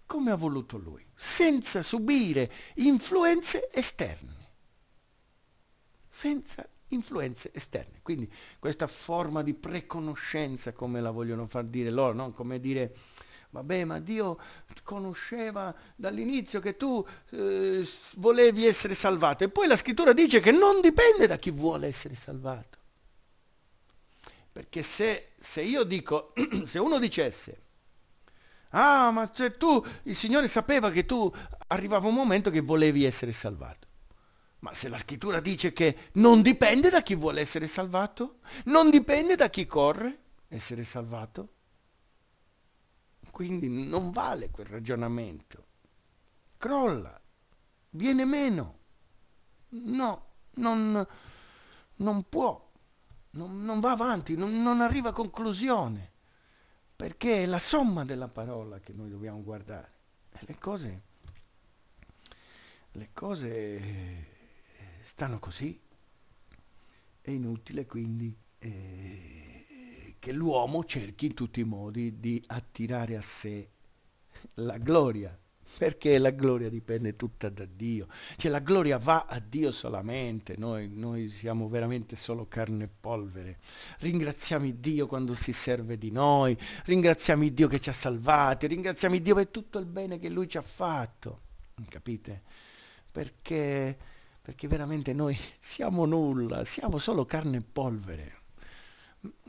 come ha voluto lui, senza subire influenze esterne. Senza influenze esterne. Quindi questa forma di preconoscenza, come la vogliono far dire loro, no? come dire Vabbè, ma Dio conosceva dall'inizio che tu eh, volevi essere salvato. E poi la scrittura dice che non dipende da chi vuole essere salvato. Perché se, se io dico, se uno dicesse, ah, ma se tu, il Signore sapeva che tu arrivava un momento che volevi essere salvato. Ma se la scrittura dice che non dipende da chi vuole essere salvato, non dipende da chi corre essere salvato, quindi non vale quel ragionamento. Crolla, viene meno. No, non, non può, non, non, va avanti, non, non arriva a conclusione, perché è la somma della parola che noi dobbiamo guardare. E le cose, le cose stanno così. È inutile quindi... Eh, che l'uomo cerchi in tutti i modi di attirare a sé la gloria, perché la gloria dipende tutta da Dio, cioè la gloria va a Dio solamente, noi, noi siamo veramente solo carne e polvere, ringraziamo Dio quando si serve di noi, ringraziamo Dio che ci ha salvati, ringraziamo Dio per tutto il bene che Lui ci ha fatto, capite? Perché, perché veramente noi siamo nulla, siamo solo carne e polvere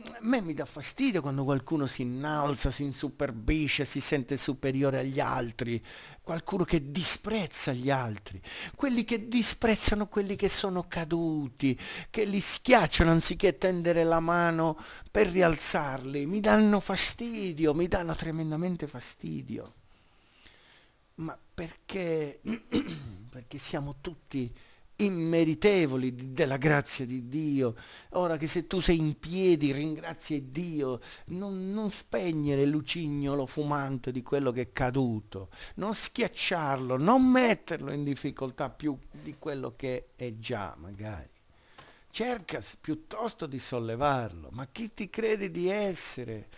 a me mi dà fastidio quando qualcuno si innalza, si insuperbisce, si sente superiore agli altri, qualcuno che disprezza gli altri, quelli che disprezzano quelli che sono caduti, che li schiacciano anziché tendere la mano per rialzarli, mi danno fastidio, mi danno tremendamente fastidio. Ma perché, perché siamo tutti immeritevoli della grazia di Dio. Ora che se tu sei in piedi ringrazia Dio, non, non spegnere il lucignolo fumante di quello che è caduto, non schiacciarlo, non metterlo in difficoltà più di quello che è già magari. Cerca piuttosto di sollevarlo, ma chi ti credi di essere?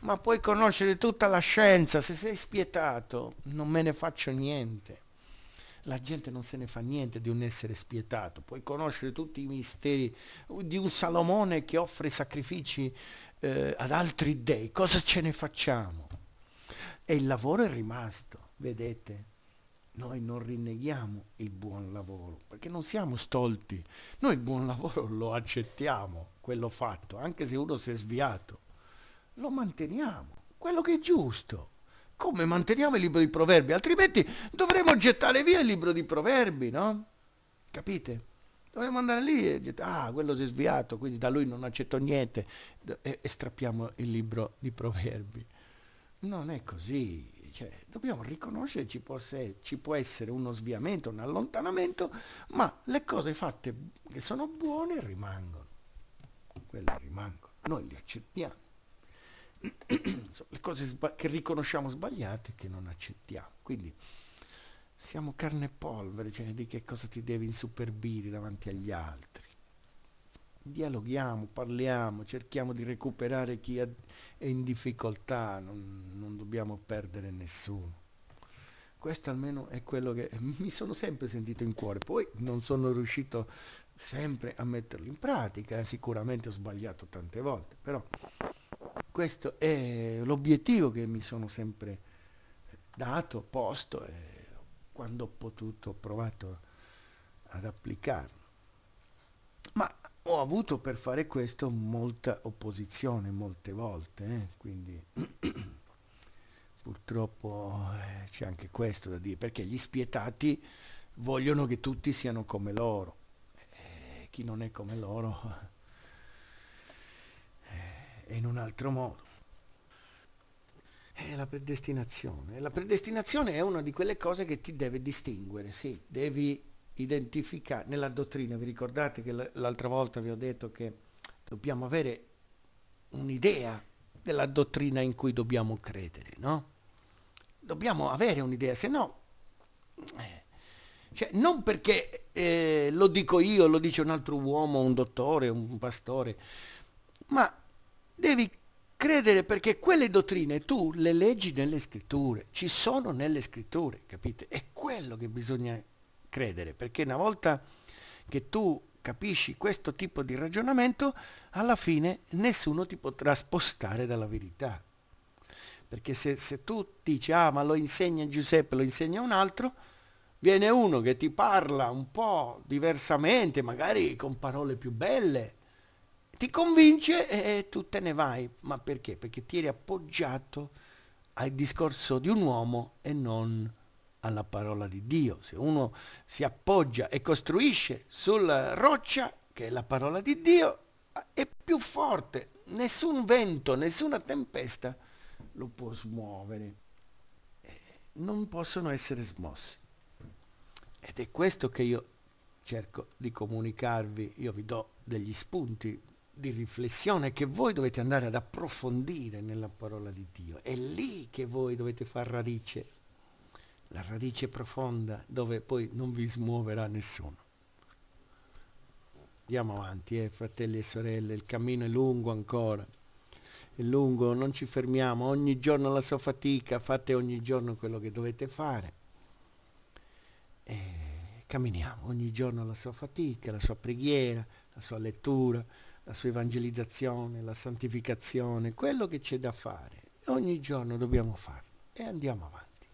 Ma puoi conoscere tutta la scienza, se sei spietato non me ne faccio niente la gente non se ne fa niente di un essere spietato, puoi conoscere tutti i misteri di un Salomone che offre sacrifici eh, ad altri dei, cosa ce ne facciamo? E il lavoro è rimasto, vedete? Noi non rinneghiamo il buon lavoro, perché non siamo stolti, noi il buon lavoro lo accettiamo, quello fatto, anche se uno si è sviato, lo manteniamo, quello che è giusto come manteniamo il libro di proverbi? Altrimenti dovremmo gettare via il libro di proverbi, no? Capite? Dovremmo andare lì e dire, ah, quello si è sviato, quindi da lui non accetto niente e, e strappiamo il libro di proverbi. Non è così. Cioè, dobbiamo riconoscere ci ci può essere uno sviamento, un allontanamento, ma le cose fatte che sono buone rimangono. Quelle rimangono. Noi le accettiamo le cose che riconosciamo sbagliate e che non accettiamo. Quindi siamo carne e polvere, cioè di che cosa ti devi insuperbire davanti agli altri. Dialoghiamo, parliamo, cerchiamo di recuperare chi è in difficoltà, non, non dobbiamo perdere nessuno. Questo almeno è quello che mi sono sempre sentito in cuore, poi non sono riuscito sempre a metterlo in pratica, eh, sicuramente ho sbagliato tante volte, però questo è l'obiettivo che mi sono sempre dato, posto e quando ho potuto ho provato ad applicarlo. Ma ho avuto per fare questo molta opposizione molte volte, eh? quindi purtroppo eh, c'è anche questo da dire, perché gli spietati vogliono che tutti siano come loro. Eh, chi non è come loro e in un altro modo. È la predestinazione. La predestinazione è una di quelle cose che ti deve distinguere, sì, devi identificare. Nella dottrina, vi ricordate che l'altra volta vi ho detto che dobbiamo avere un'idea della dottrina in cui dobbiamo credere, no? Dobbiamo avere un'idea, se no... Eh, cioè, non perché eh, lo dico io, lo dice un altro uomo, un dottore, un pastore, ma Devi credere perché quelle dottrine tu le leggi nelle scritture, ci sono nelle scritture, capite? È quello che bisogna credere, perché una volta che tu capisci questo tipo di ragionamento, alla fine nessuno ti potrà spostare dalla verità. Perché se, se tu dici, ah ma lo insegna Giuseppe, lo insegna un altro, viene uno che ti parla un po' diversamente, magari con parole più belle, ti convince e tu te ne vai. Ma perché? Perché ti eri appoggiato al discorso di un uomo e non alla parola di Dio. Se uno si appoggia e costruisce sulla roccia, che è la parola di Dio, è più forte. Nessun vento, nessuna tempesta lo può smuovere. Non possono essere smossi. Ed è questo che io cerco di comunicarvi. Io vi do degli spunti, di riflessione che voi dovete andare ad approfondire nella parola di Dio. È lì che voi dovete far radice, la radice profonda dove poi non vi smuoverà nessuno. Andiamo avanti, eh, fratelli e sorelle, il cammino è lungo ancora, è lungo, non ci fermiamo, ogni giorno la sua fatica, fate ogni giorno quello che dovete fare. E camminiamo, ogni giorno la sua fatica, la sua preghiera, la sua lettura, la sua evangelizzazione, la santificazione, quello che c'è da fare. Ogni giorno dobbiamo farlo e andiamo avanti.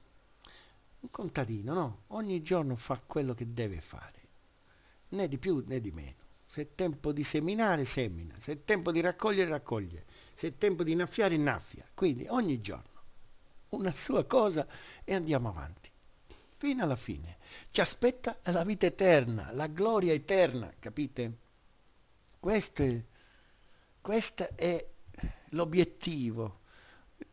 Un contadino, no? Ogni giorno fa quello che deve fare, né di più né di meno. Se è tempo di seminare, semina. Se è tempo di raccogliere, raccoglie. Se è tempo di innaffiare, innaffia. Quindi ogni giorno una sua cosa e andiamo avanti. Fino alla fine. Ci aspetta la vita eterna, la gloria eterna, capite? Questo è, questo è l'obiettivo,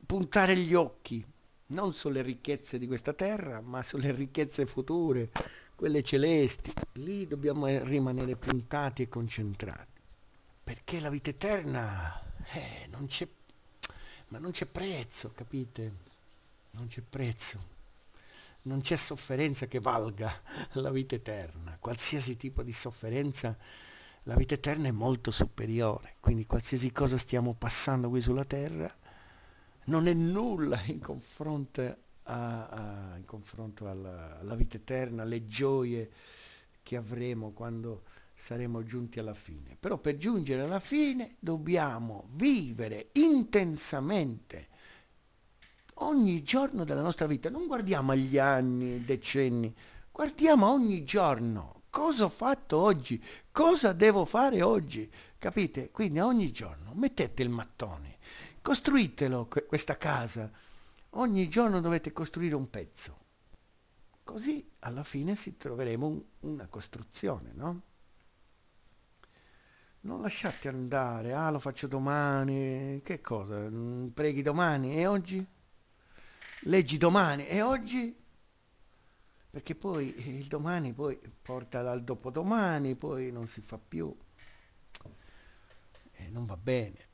puntare gli occhi non sulle ricchezze di questa terra, ma sulle ricchezze future, quelle celesti. Lì dobbiamo rimanere puntati e concentrati. Perché la vita eterna, eh, non c'è, ma non c'è prezzo, capite? Non c'è prezzo. Non c'è sofferenza che valga la vita eterna. Qualsiasi tipo di sofferenza la vita eterna è molto superiore, quindi qualsiasi cosa stiamo passando qui sulla terra non è nulla in confronto, a, a, in confronto alla, alla, vita eterna, alle gioie che avremo quando saremo giunti alla fine. Però per giungere alla fine dobbiamo vivere intensamente ogni giorno della nostra vita. Non guardiamo agli anni, ai decenni, guardiamo ogni giorno cosa ho fatto oggi, cosa devo fare oggi, capite? Quindi ogni giorno mettete il mattone, costruitelo questa casa, ogni giorno dovete costruire un pezzo, così alla fine si troveremo un, una costruzione, no? Non lasciate andare, ah lo faccio domani, che cosa? Mm, preghi domani e oggi? Leggi domani e oggi? perché poi eh, il domani poi porta dal dopodomani, poi non si fa più. E eh, non va bene.